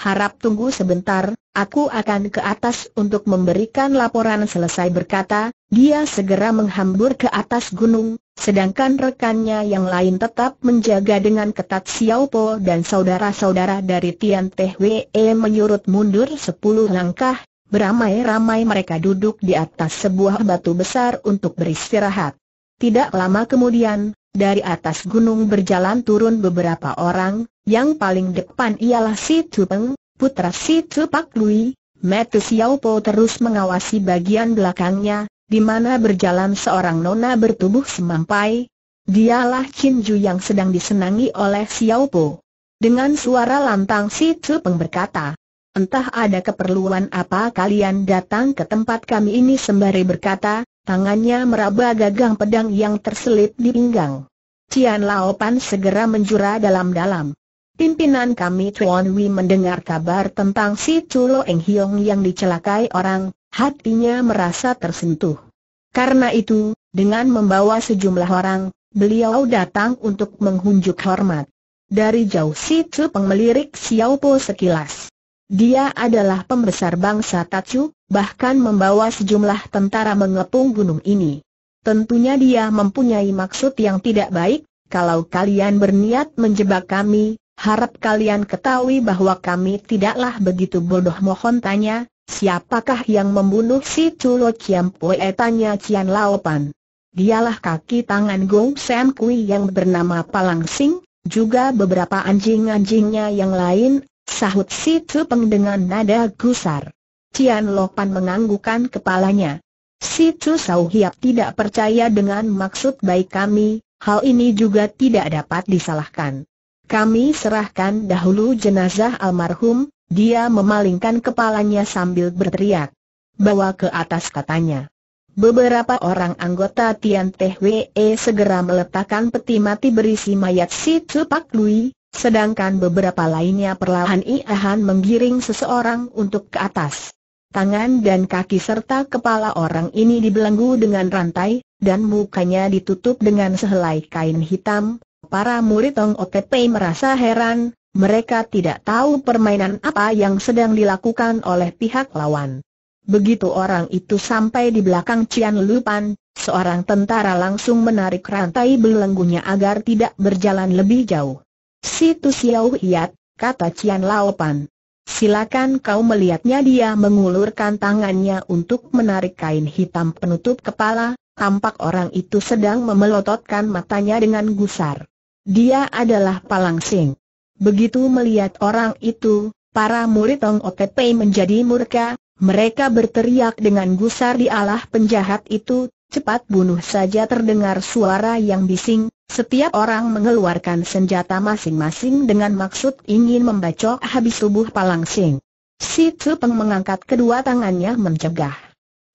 harap tunggu sebentar, aku akan ke atas untuk memberikan laporan selesai berkata, dia segera menghambur ke atas gunung, sedangkan rekannya yang lain tetap menjaga dengan ketat Xiao Po dan saudara-saudara dari Tian Teh Wei menyurut mundur sepuluh langkah, beramai-ramai mereka duduk di atas sebuah batu besar untuk beristirahat. Tidak lama kemudian, dari atas gunung berjalan turun beberapa orang, yang paling depan ialah Si Tupeng, putra Si Tupak Lui, Metu Xiao Po terus mengawasi bagian belakangnya, di mana berjalan seorang nona bertubuh semampai. Dialah Qin Ju yang sedang disenangi oleh Xiao Po. Dengan suara lantang Si Tupeng berkata, Entah ada keperluan apa kalian datang ke tempat kami ini sembari berkata, tangannya meraba gagang pedang yang terselip di pinggang. Cian Laopan segera menjura dalam-dalam. Pimpinan kami Tuan Wei mendengar kabar tentang si Chulo Eng Hiong yang dicelakai orang, hatinya merasa tersentuh. Karena itu, dengan membawa sejumlah orang, beliau datang untuk menghunjuk hormat. Dari jauh si Chu peng melirik Xiao Po sekilas. Dia adalah pembesar bangsa Tachu, bahkan membawa sejumlah tentara mengepung gunung ini. Tentunya dia mempunyai maksud yang tidak baik, kalau kalian berniat menjebak kami, harap kalian ketahui bahwa kami tidaklah begitu bodoh mohon tanya, siapakah yang membunuh si Culo Ciampue tanya Cian Laopan. Dialah kaki tangan Gong Sam Kui yang bernama Palang Sing, juga beberapa anjing-anjingnya yang lain, sahut si Cupeng dengan nada gusar. Cian Lopan menganggukkan kepalanya. Si Chu Sau Hiap tidak percaya dengan maksud baik kami, hal ini juga tidak dapat disalahkan. Kami serahkan dahulu jenazah almarhum, dia memalingkan kepalanya sambil berteriak. Bawa ke atas katanya. Beberapa orang anggota Tian Teh Wee segera meletakkan peti mati berisi mayat si Chu Pak Lui, sedangkan beberapa lainnya perlahan-lahan menggiring seseorang untuk ke atas. Tangan dan kaki serta kepala orang ini dibelenggu dengan rantai, dan mukanya ditutup dengan sehelai kain hitam. Para murid Tong Otepei merasa heran, mereka tidak tahu permainan apa yang sedang dilakukan oleh pihak lawan. Begitu orang itu sampai di belakang Cian Lupan, seorang tentara langsung menarik rantai belenggunya agar tidak berjalan lebih jauh. Situ Xiao Hiat, kata Cian Laopan silakan kau melihatnya dia mengulurkan tangannya untuk menarik kain hitam penutup kepala, tampak orang itu sedang memelototkan matanya dengan gusar. Dia adalah Palang Sing. Begitu melihat orang itu, para murid Tong Otepei menjadi murka, mereka berteriak dengan gusar di Allah penjahat itu, cepat bunuh saja terdengar suara yang bising, setiap orang mengeluarkan senjata masing-masing dengan maksud ingin membacok habis tubuh Palang Sing. Si Tupeng mengangkat kedua tangannya mencegah.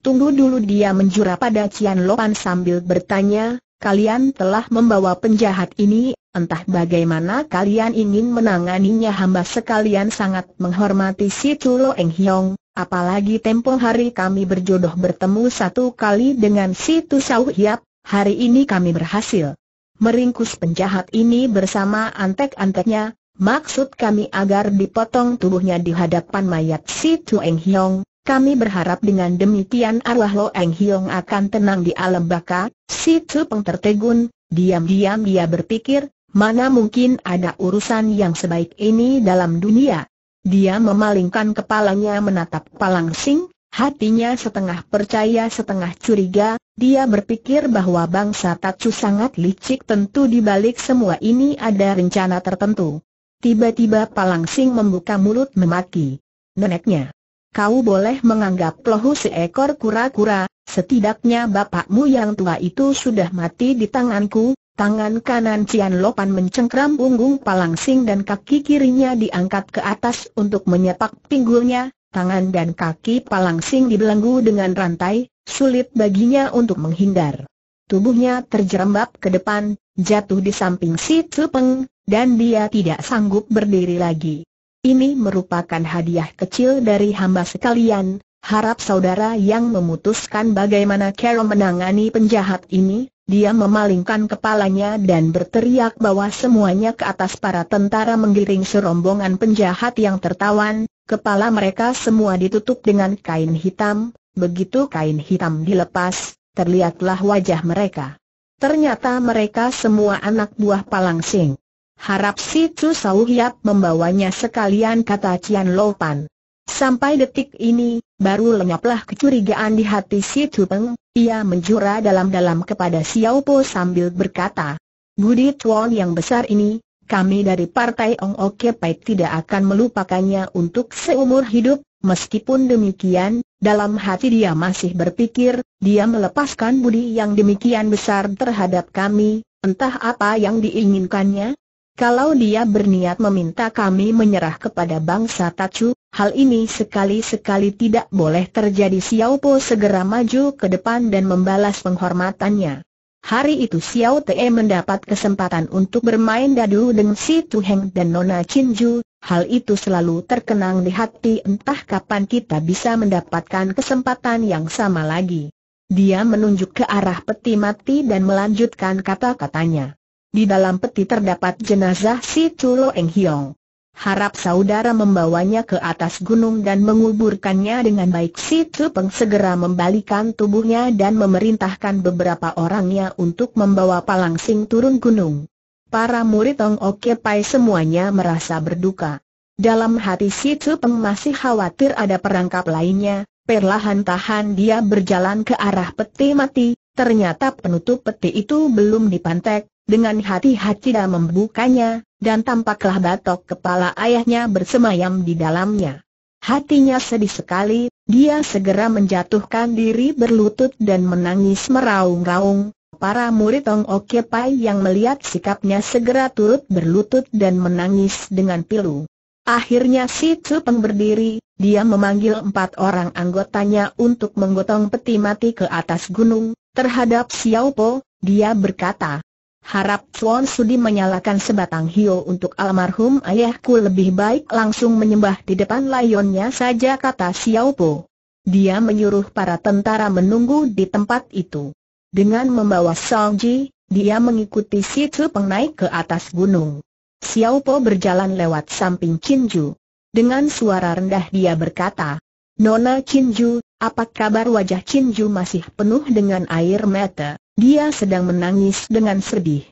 Tunggu dulu dia menjura pada Cian Lopan sambil bertanya, kalian telah membawa penjahat ini, entah bagaimana kalian ingin menanganinya hamba sekalian sangat menghormati si Tulo Eng Hiong, Apalagi tempo hari kami berjodoh bertemu satu kali dengan si Tu Hiap, hari ini kami berhasil meringkus penjahat ini bersama antek-anteknya, maksud kami agar dipotong tubuhnya di hadapan mayat si Tu Eng Hiong. Kami berharap dengan demikian arwah Lo Eng Hiong akan tenang di alam baka, si Tu Peng tertegun, diam-diam dia berpikir, mana mungkin ada urusan yang sebaik ini dalam dunia. Dia memalingkan kepalanya menatap Palang Sing, hatinya setengah percaya setengah curiga, dia berpikir bahwa bangsa Tatsu sangat licik tentu di balik semua ini ada rencana tertentu. Tiba-tiba Palang Sing membuka mulut memaki. Neneknya, kau boleh menganggap lohu seekor kura-kura, setidaknya bapakmu yang tua itu sudah mati di tanganku, Tangan kanan Cian Lopan mencengkram punggung Palangsing dan kaki kirinya diangkat ke atas untuk menyepak pinggulnya, tangan dan kaki Palangsing dibelenggu dengan rantai, sulit baginya untuk menghindar. Tubuhnya terjerembab ke depan, jatuh di samping si Cepeng, dan dia tidak sanggup berdiri lagi. Ini merupakan hadiah kecil dari hamba sekalian, harap saudara yang memutuskan bagaimana Carol menangani penjahat ini, dia memalingkan kepalanya dan berteriak bahwa semuanya ke atas para tentara menggiring serombongan penjahat yang tertawan, kepala mereka semua ditutup dengan kain hitam, begitu kain hitam dilepas, terlihatlah wajah mereka. Ternyata mereka semua anak buah Palang Sing. Harap si Chu Sauhiap membawanya sekalian kata Cian Lopan. Sampai detik ini, baru lenyaplah kecurigaan di hati si Tupeng, ia menjura dalam-dalam kepada Xiao Po sambil berkata, Budi Tuan yang besar ini, kami dari Partai Ong Oke Pai tidak akan melupakannya untuk seumur hidup, meskipun demikian, dalam hati dia masih berpikir, dia melepaskan budi yang demikian besar terhadap kami, entah apa yang diinginkannya, kalau dia berniat meminta kami menyerah kepada bangsa Tachu, Hal ini sekali-sekali tidak boleh terjadi Xiao Po segera maju ke depan dan membalas penghormatannya. Hari itu Xiao Te mendapat kesempatan untuk bermain dadu dengan si Tu Heng dan Nona Chin Ju. Hal itu selalu terkenang di hati entah kapan kita bisa mendapatkan kesempatan yang sama lagi. Dia menunjuk ke arah peti mati dan melanjutkan kata-katanya. Di dalam peti terdapat jenazah si Chu Lo Eng Hiong. Harap saudara membawanya ke atas gunung dan menguburkannya dengan baik Si Tupeng segera membalikan tubuhnya dan memerintahkan beberapa orangnya untuk membawa Palangsing turun gunung. Para murid Ong Oke Pai semuanya merasa berduka. Dalam hati Si Tupeng masih khawatir ada perangkap lainnya, perlahan-tahan dia berjalan ke arah peti mati, ternyata penutup peti itu belum dipantek, dengan hati-hati dan membukanya, dan tampaklah batok kepala ayahnya bersemayam di dalamnya. Hatinya sedih sekali, dia segera menjatuhkan diri berlutut dan menangis meraung-raung. Para murid Tong Oke Pai yang melihat sikapnya segera turut berlutut dan menangis dengan pilu. Akhirnya si Cupeng berdiri, dia memanggil empat orang anggotanya untuk menggotong peti mati ke atas gunung. Terhadap Xiao Po, dia berkata, Harap Tuan Sudi menyalakan sebatang hio untuk almarhum ayahku lebih baik langsung menyembah di depan layonnya saja kata Xiao Po. Dia menyuruh para tentara menunggu di tempat itu. Dengan membawa Song Ji, dia mengikuti si Peng naik ke atas gunung. Xiao Po berjalan lewat samping Qin Ju. Dengan suara rendah dia berkata, Nona Qin Ju, apa kabar wajah Qin Ju masih penuh dengan air mata? Dia sedang menangis dengan sedih.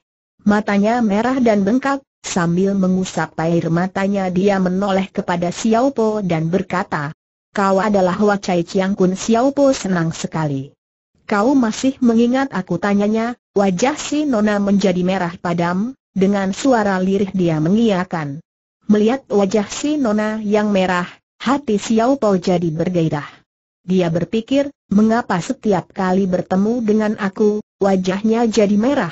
Matanya merah dan bengkak, sambil mengusap air matanya dia menoleh kepada Xiao Po dan berkata, Kau adalah Wacai Chiang Kun Xiao Po senang sekali. Kau masih mengingat aku tanyanya, wajah si Nona menjadi merah padam, dengan suara lirih dia mengiakan. Melihat wajah si Nona yang merah, hati Xiao Po jadi bergairah. Dia berpikir, Mengapa setiap kali bertemu dengan aku, wajahnya jadi merah?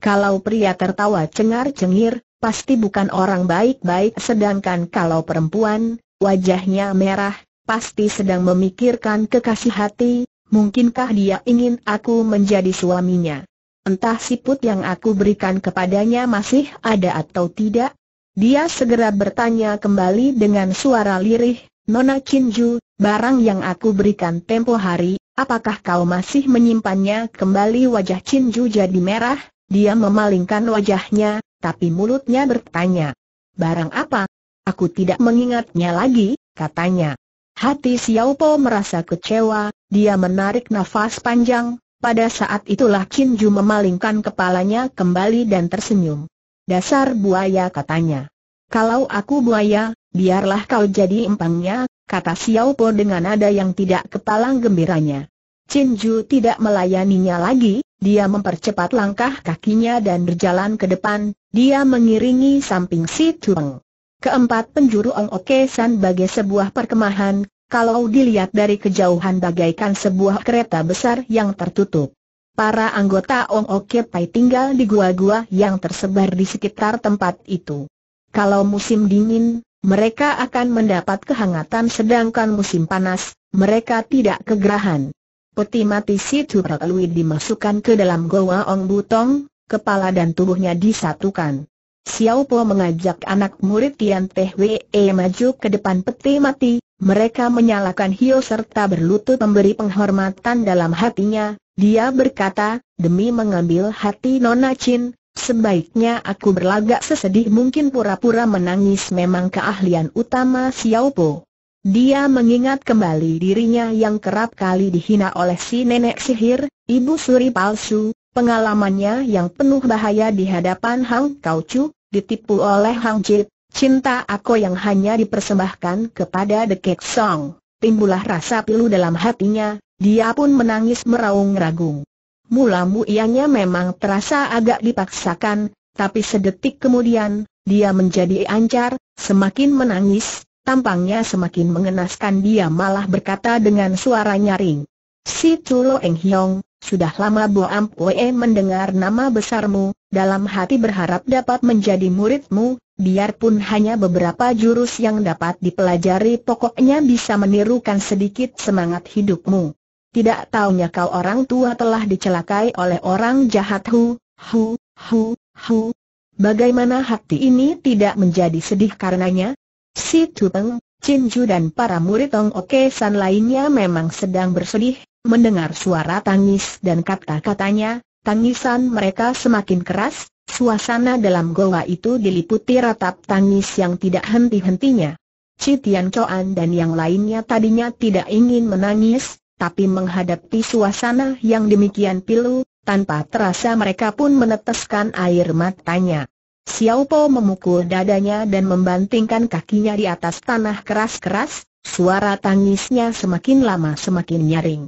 Kalau pria tertawa cengar-cengir, pasti bukan orang baik-baik sedangkan kalau perempuan, wajahnya merah, pasti sedang memikirkan kekasih hati, mungkinkah dia ingin aku menjadi suaminya? Entah siput yang aku berikan kepadanya masih ada atau tidak? Dia segera bertanya kembali dengan suara lirih, Nona Chinju, barang yang aku berikan tempo hari, apakah kau masih menyimpannya? Kembali wajah Chin Ju jadi merah, dia memalingkan wajahnya, tapi mulutnya bertanya. Barang apa? Aku tidak mengingatnya lagi, katanya. Hati Xiao Po merasa kecewa, dia menarik nafas panjang, pada saat itulah Chin Ju memalingkan kepalanya kembali dan tersenyum. Dasar buaya katanya. Kalau aku buaya, Biarlah kau jadi empangnya, kata Xiao Po dengan nada yang tidak kepalang gembiranya. Chin Ju tidak melayaninya lagi, dia mempercepat langkah kakinya dan berjalan ke depan, dia mengiringi samping si Chuang. Keempat penjuru Ong Oke San bagai sebuah perkemahan, kalau dilihat dari kejauhan bagaikan sebuah kereta besar yang tertutup. Para anggota Ong Oke Pai tinggal di gua-gua yang tersebar di sekitar tempat itu. Kalau musim dingin, mereka akan mendapat kehangatan sedangkan musim panas, mereka tidak kegerahan. Peti mati situ Lui dimasukkan ke dalam goa Ong Butong, kepala dan tubuhnya disatukan. Xiao Po mengajak anak murid Tian Teh Wei maju ke depan peti mati, mereka menyalakan hio serta berlutut memberi penghormatan dalam hatinya, dia berkata, demi mengambil hati Nona Chin, Sebaiknya aku berlagak sesedih mungkin pura-pura menangis memang keahlian utama Xiao Po. Dia mengingat kembali dirinya yang kerap kali dihina oleh si nenek sihir, ibu suri palsu, pengalamannya yang penuh bahaya di hadapan Hang Kau Chu, ditipu oleh Hang Jit, cinta aku yang hanya dipersembahkan kepada The Kek Song. Timbullah rasa pilu dalam hatinya, dia pun menangis meraung-ragung mula ianya memang terasa agak dipaksakan, tapi sedetik kemudian, dia menjadi ancar, semakin menangis, tampangnya semakin mengenaskan dia malah berkata dengan suara nyaring. Si Tulo Eng Hiong, sudah lama Bo Am Poe mendengar nama besarmu, dalam hati berharap dapat menjadi muridmu, biarpun hanya beberapa jurus yang dapat dipelajari pokoknya bisa menirukan sedikit semangat hidupmu tidak taunya kau orang tua telah dicelakai oleh orang jahat hu, hu, hu, hu. Bagaimana hati ini tidak menjadi sedih karenanya? Si Tupeng, Ju dan para murid Tong Oke San lainnya memang sedang bersedih, mendengar suara tangis dan kata-katanya, tangisan mereka semakin keras, suasana dalam goa itu diliputi ratap tangis yang tidak henti-hentinya. Citian Coan dan yang lainnya tadinya tidak ingin menangis, tapi menghadapi suasana yang demikian pilu, tanpa terasa mereka pun meneteskan air matanya. Xiao Po memukul dadanya dan membantingkan kakinya di atas tanah keras-keras, suara tangisnya semakin lama semakin nyaring.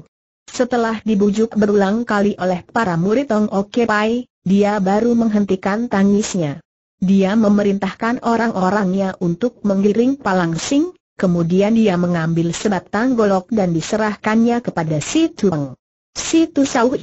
Setelah dibujuk berulang kali oleh para murid Tong Oke Pai, dia baru menghentikan tangisnya. Dia memerintahkan orang-orangnya untuk menggiring Sing. Kemudian dia mengambil sebatang golok dan diserahkannya kepada si Tuang. Si Tu Sau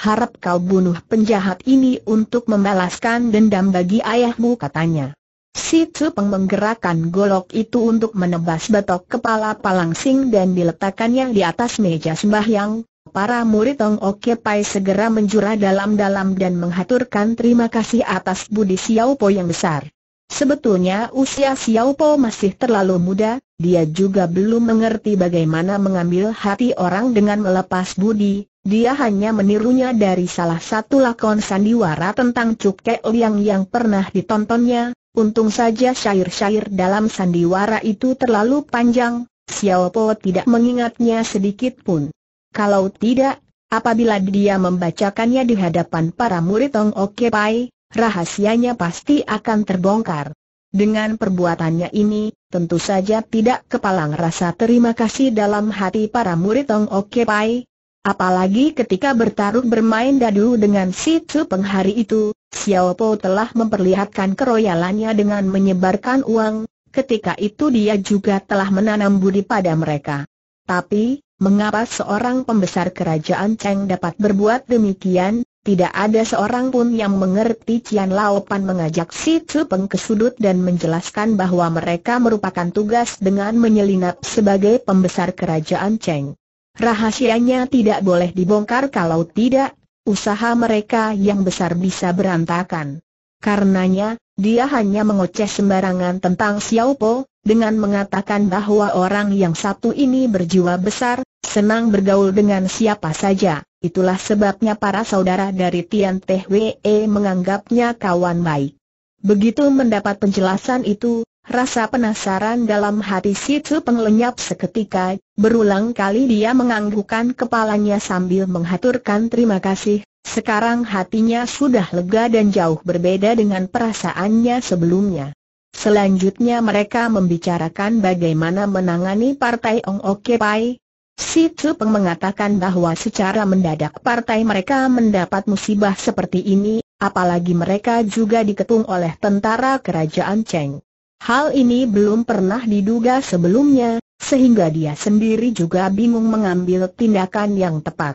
harap kau bunuh penjahat ini untuk membalaskan dendam bagi ayahmu katanya. Si Tu menggerakkan golok itu untuk menebas batok kepala Palangsing dan diletakkannya di atas meja sembahyang, Para murid Tong Oke Pai segera menjura dalam-dalam dan menghaturkan terima kasih atas budi Xiao Po yang besar. Sebetulnya usia Xiao Po masih terlalu muda, dia juga belum mengerti bagaimana mengambil hati orang dengan melepas budi, dia hanya menirunya dari salah satu lakon sandiwara tentang Cuk Liang yang pernah ditontonnya, untung saja syair-syair dalam sandiwara itu terlalu panjang, Xiao Po tidak mengingatnya sedikit pun. Kalau tidak, apabila dia membacakannya di hadapan para murid Tong Oke Pai, rahasianya pasti akan terbongkar. Dengan perbuatannya ini, tentu saja tidak kepalang rasa terima kasih dalam hati para murid Tong Oke Pai. Apalagi ketika bertaruh bermain dadu dengan si Tzu Peng hari itu, Xiao Po telah memperlihatkan keroyalannya dengan menyebarkan uang, ketika itu dia juga telah menanam budi pada mereka. Tapi, mengapa seorang pembesar kerajaan Cheng dapat berbuat demikian, tidak ada seorang pun yang mengerti Cian Laopan mengajak si Tzu Peng ke sudut dan menjelaskan bahwa mereka merupakan tugas dengan menyelinap sebagai pembesar kerajaan Cheng. Rahasianya tidak boleh dibongkar kalau tidak, usaha mereka yang besar bisa berantakan. Karenanya, dia hanya mengoceh sembarangan tentang Xiao Po, dengan mengatakan bahwa orang yang satu ini berjiwa besar, senang bergaul dengan siapa saja. Itulah sebabnya para saudara dari Tian Teh Wee menganggapnya kawan baik. Begitu mendapat penjelasan itu, rasa penasaran dalam hati si Tzu pengelenyap seketika, berulang kali dia menganggukkan kepalanya sambil menghaturkan terima kasih, sekarang hatinya sudah lega dan jauh berbeda dengan perasaannya sebelumnya. Selanjutnya mereka membicarakan bagaimana menangani partai Ong Oke Pai, Si Tupeng mengatakan bahwa secara mendadak partai mereka mendapat musibah seperti ini, apalagi mereka juga diketung oleh tentara kerajaan Cheng. Hal ini belum pernah diduga sebelumnya, sehingga dia sendiri juga bingung mengambil tindakan yang tepat.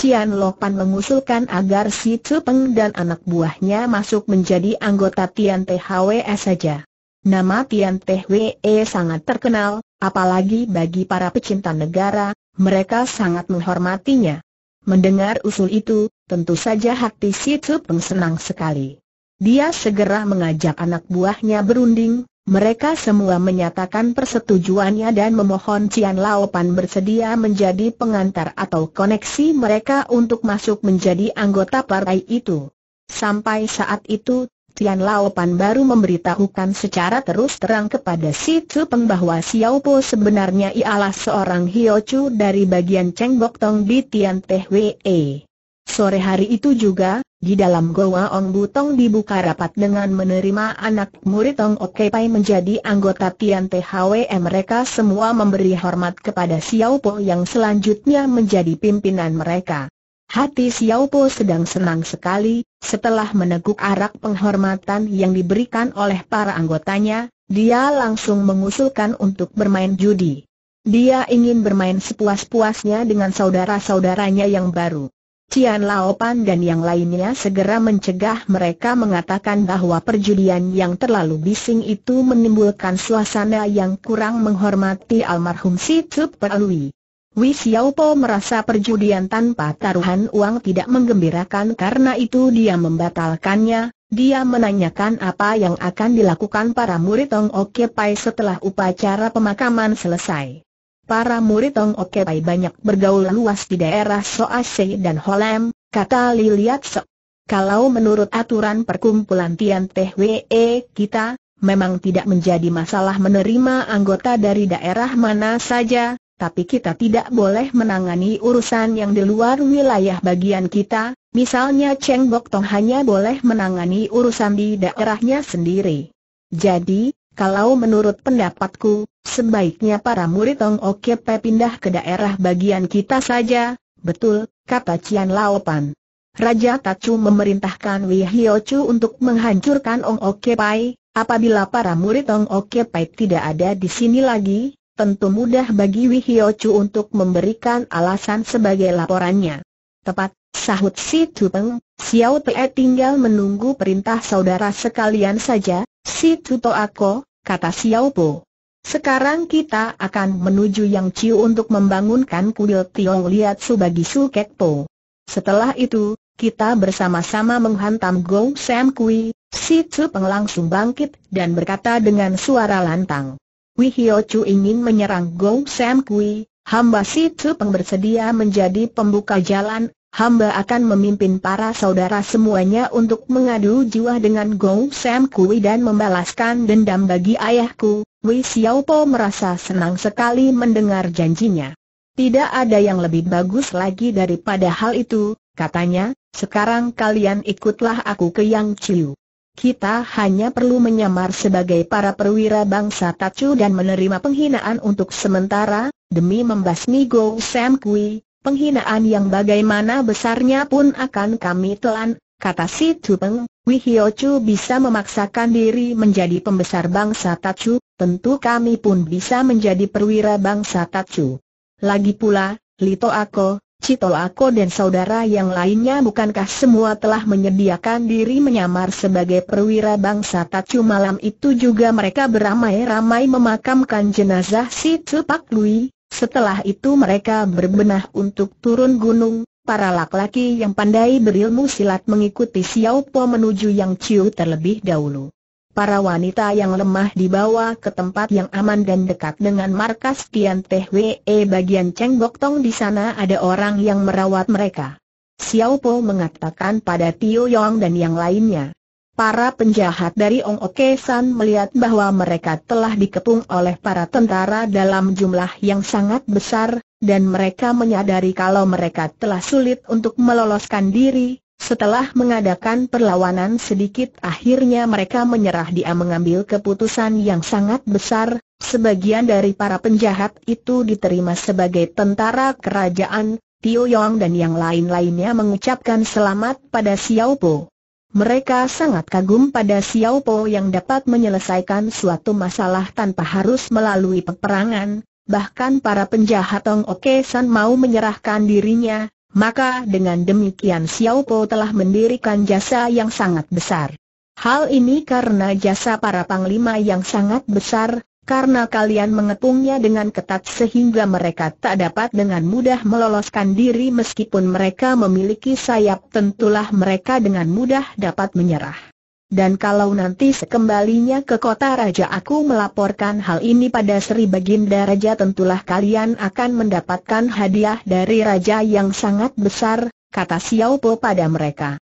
Cian Lopan mengusulkan agar si Peng dan anak buahnya masuk menjadi anggota Tian THWE saja. Nama Tian THWE sangat terkenal, apalagi bagi para pecinta negara, mereka sangat menghormatinya. Mendengar usul itu, tentu saja hati Si Peng senang sekali. Dia segera mengajak anak buahnya berunding, mereka semua menyatakan persetujuannya dan memohon Cian Laopan bersedia menjadi pengantar atau koneksi mereka untuk masuk menjadi anggota partai itu. Sampai saat itu, Tian Laopan baru memberitahukan secara terus terang kepada Si Tzu Peng bahwa Xiao Po sebenarnya ialah seorang Hiochu dari bagian Cheng Bok Tong di Tian Teh Wei. Sore hari itu juga, di dalam Goa Ong Butong dibuka rapat dengan menerima anak murid Ong Oke Pai menjadi anggota Tian Teh Wei. mereka semua memberi hormat kepada Xiao Po yang selanjutnya menjadi pimpinan mereka. Hati Xiao Xiaopo sedang senang sekali, setelah meneguk arak penghormatan yang diberikan oleh para anggotanya, dia langsung mengusulkan untuk bermain judi. Dia ingin bermain sepuas-puasnya dengan saudara-saudaranya yang baru. Cian Laopan dan yang lainnya segera mencegah mereka mengatakan bahwa perjudian yang terlalu bising itu menimbulkan suasana yang kurang menghormati almarhum Si Tsu Perlui. Wei Xiaopo merasa perjudian tanpa taruhan uang tidak menggembirakan karena itu dia membatalkannya, dia menanyakan apa yang akan dilakukan para murid Tong Oke Pai setelah upacara pemakaman selesai. Para murid Tong Oke Pai banyak bergaul luas di daerah Soase dan Holem, kata Liliat Kalau menurut aturan perkumpulan Tian Teh kita, memang tidak menjadi masalah menerima anggota dari daerah mana saja, tapi kita tidak boleh menangani urusan yang di luar wilayah bagian kita, misalnya Cheng Bok Tong hanya boleh menangani urusan di daerahnya sendiri. Jadi, kalau menurut pendapatku, sebaiknya para murid Tong Pe pindah ke daerah bagian kita saja, betul, kata Cian Laopan. Raja Tacu memerintahkan Wei Hyo Chu untuk menghancurkan Ong Pai, apabila para murid Ong Pai tidak ada di sini lagi, tentu mudah bagi Wihio Chu untuk memberikan alasan sebagai laporannya. Tepat, sahut si Tupeng, Xiao Pei tinggal menunggu perintah saudara sekalian saja, si Tuto Ako, kata Xiao Po. Sekarang kita akan menuju Yang Ciu untuk membangunkan kuil Tiong Liat Su bagi Su Kek Po. Setelah itu, kita bersama-sama menghantam Gong Sam Kui, si Tzu Peng langsung bangkit dan berkata dengan suara lantang. Wihio Chu ingin menyerang Gong Sam Kui, hamba si Peng bersedia menjadi pembuka jalan, hamba akan memimpin para saudara semuanya untuk mengadu jiwa dengan Gong Sam Kui dan membalaskan dendam bagi ayahku. Wei Xiaopo merasa senang sekali mendengar janjinya. Tidak ada yang lebih bagus lagi daripada hal itu, katanya, sekarang kalian ikutlah aku ke Yang Chiu. Kita hanya perlu menyamar sebagai para perwira bangsa Tacu dan menerima penghinaan untuk sementara, demi membasmi Go Sam Kui, penghinaan yang bagaimana besarnya pun akan kami telan, kata si Tupeng. Chu bisa memaksakan diri menjadi pembesar bangsa Tacu, tentu kami pun bisa menjadi perwira bangsa Tacu. Lagi pula, Lito Ako, Citolako dan saudara yang lainnya bukankah semua telah menyediakan diri menyamar sebagai perwira bangsa Tacu malam itu juga mereka beramai-ramai memakamkan jenazah si Tupak Lui, setelah itu mereka berbenah untuk turun gunung, para laki-laki yang pandai berilmu silat mengikuti Xiao Po menuju Yang Ciu terlebih dahulu. Para wanita yang lemah dibawa ke tempat yang aman dan dekat dengan markas Tian Teh We bagian Cheng Bok Tong di sana ada orang yang merawat mereka. Xiao Po mengatakan pada Tio Yong dan yang lainnya. Para penjahat dari Ong Oke San melihat bahwa mereka telah dikepung oleh para tentara dalam jumlah yang sangat besar, dan mereka menyadari kalau mereka telah sulit untuk meloloskan diri, setelah mengadakan perlawanan sedikit akhirnya mereka menyerah dia mengambil keputusan yang sangat besar, sebagian dari para penjahat itu diterima sebagai tentara kerajaan, Tio Yong dan yang lain-lainnya mengucapkan selamat pada Xiao Po. Mereka sangat kagum pada Xiao Po yang dapat menyelesaikan suatu masalah tanpa harus melalui peperangan, bahkan para penjahat Tong Oke San mau menyerahkan dirinya, maka dengan demikian Xiao Po telah mendirikan jasa yang sangat besar. Hal ini karena jasa para panglima yang sangat besar, karena kalian mengepungnya dengan ketat sehingga mereka tak dapat dengan mudah meloloskan diri meskipun mereka memiliki sayap tentulah mereka dengan mudah dapat menyerah. Dan kalau nanti sekembalinya ke kota raja aku melaporkan hal ini pada Sri Baginda Raja tentulah kalian akan mendapatkan hadiah dari raja yang sangat besar, kata Xiao Po pada mereka.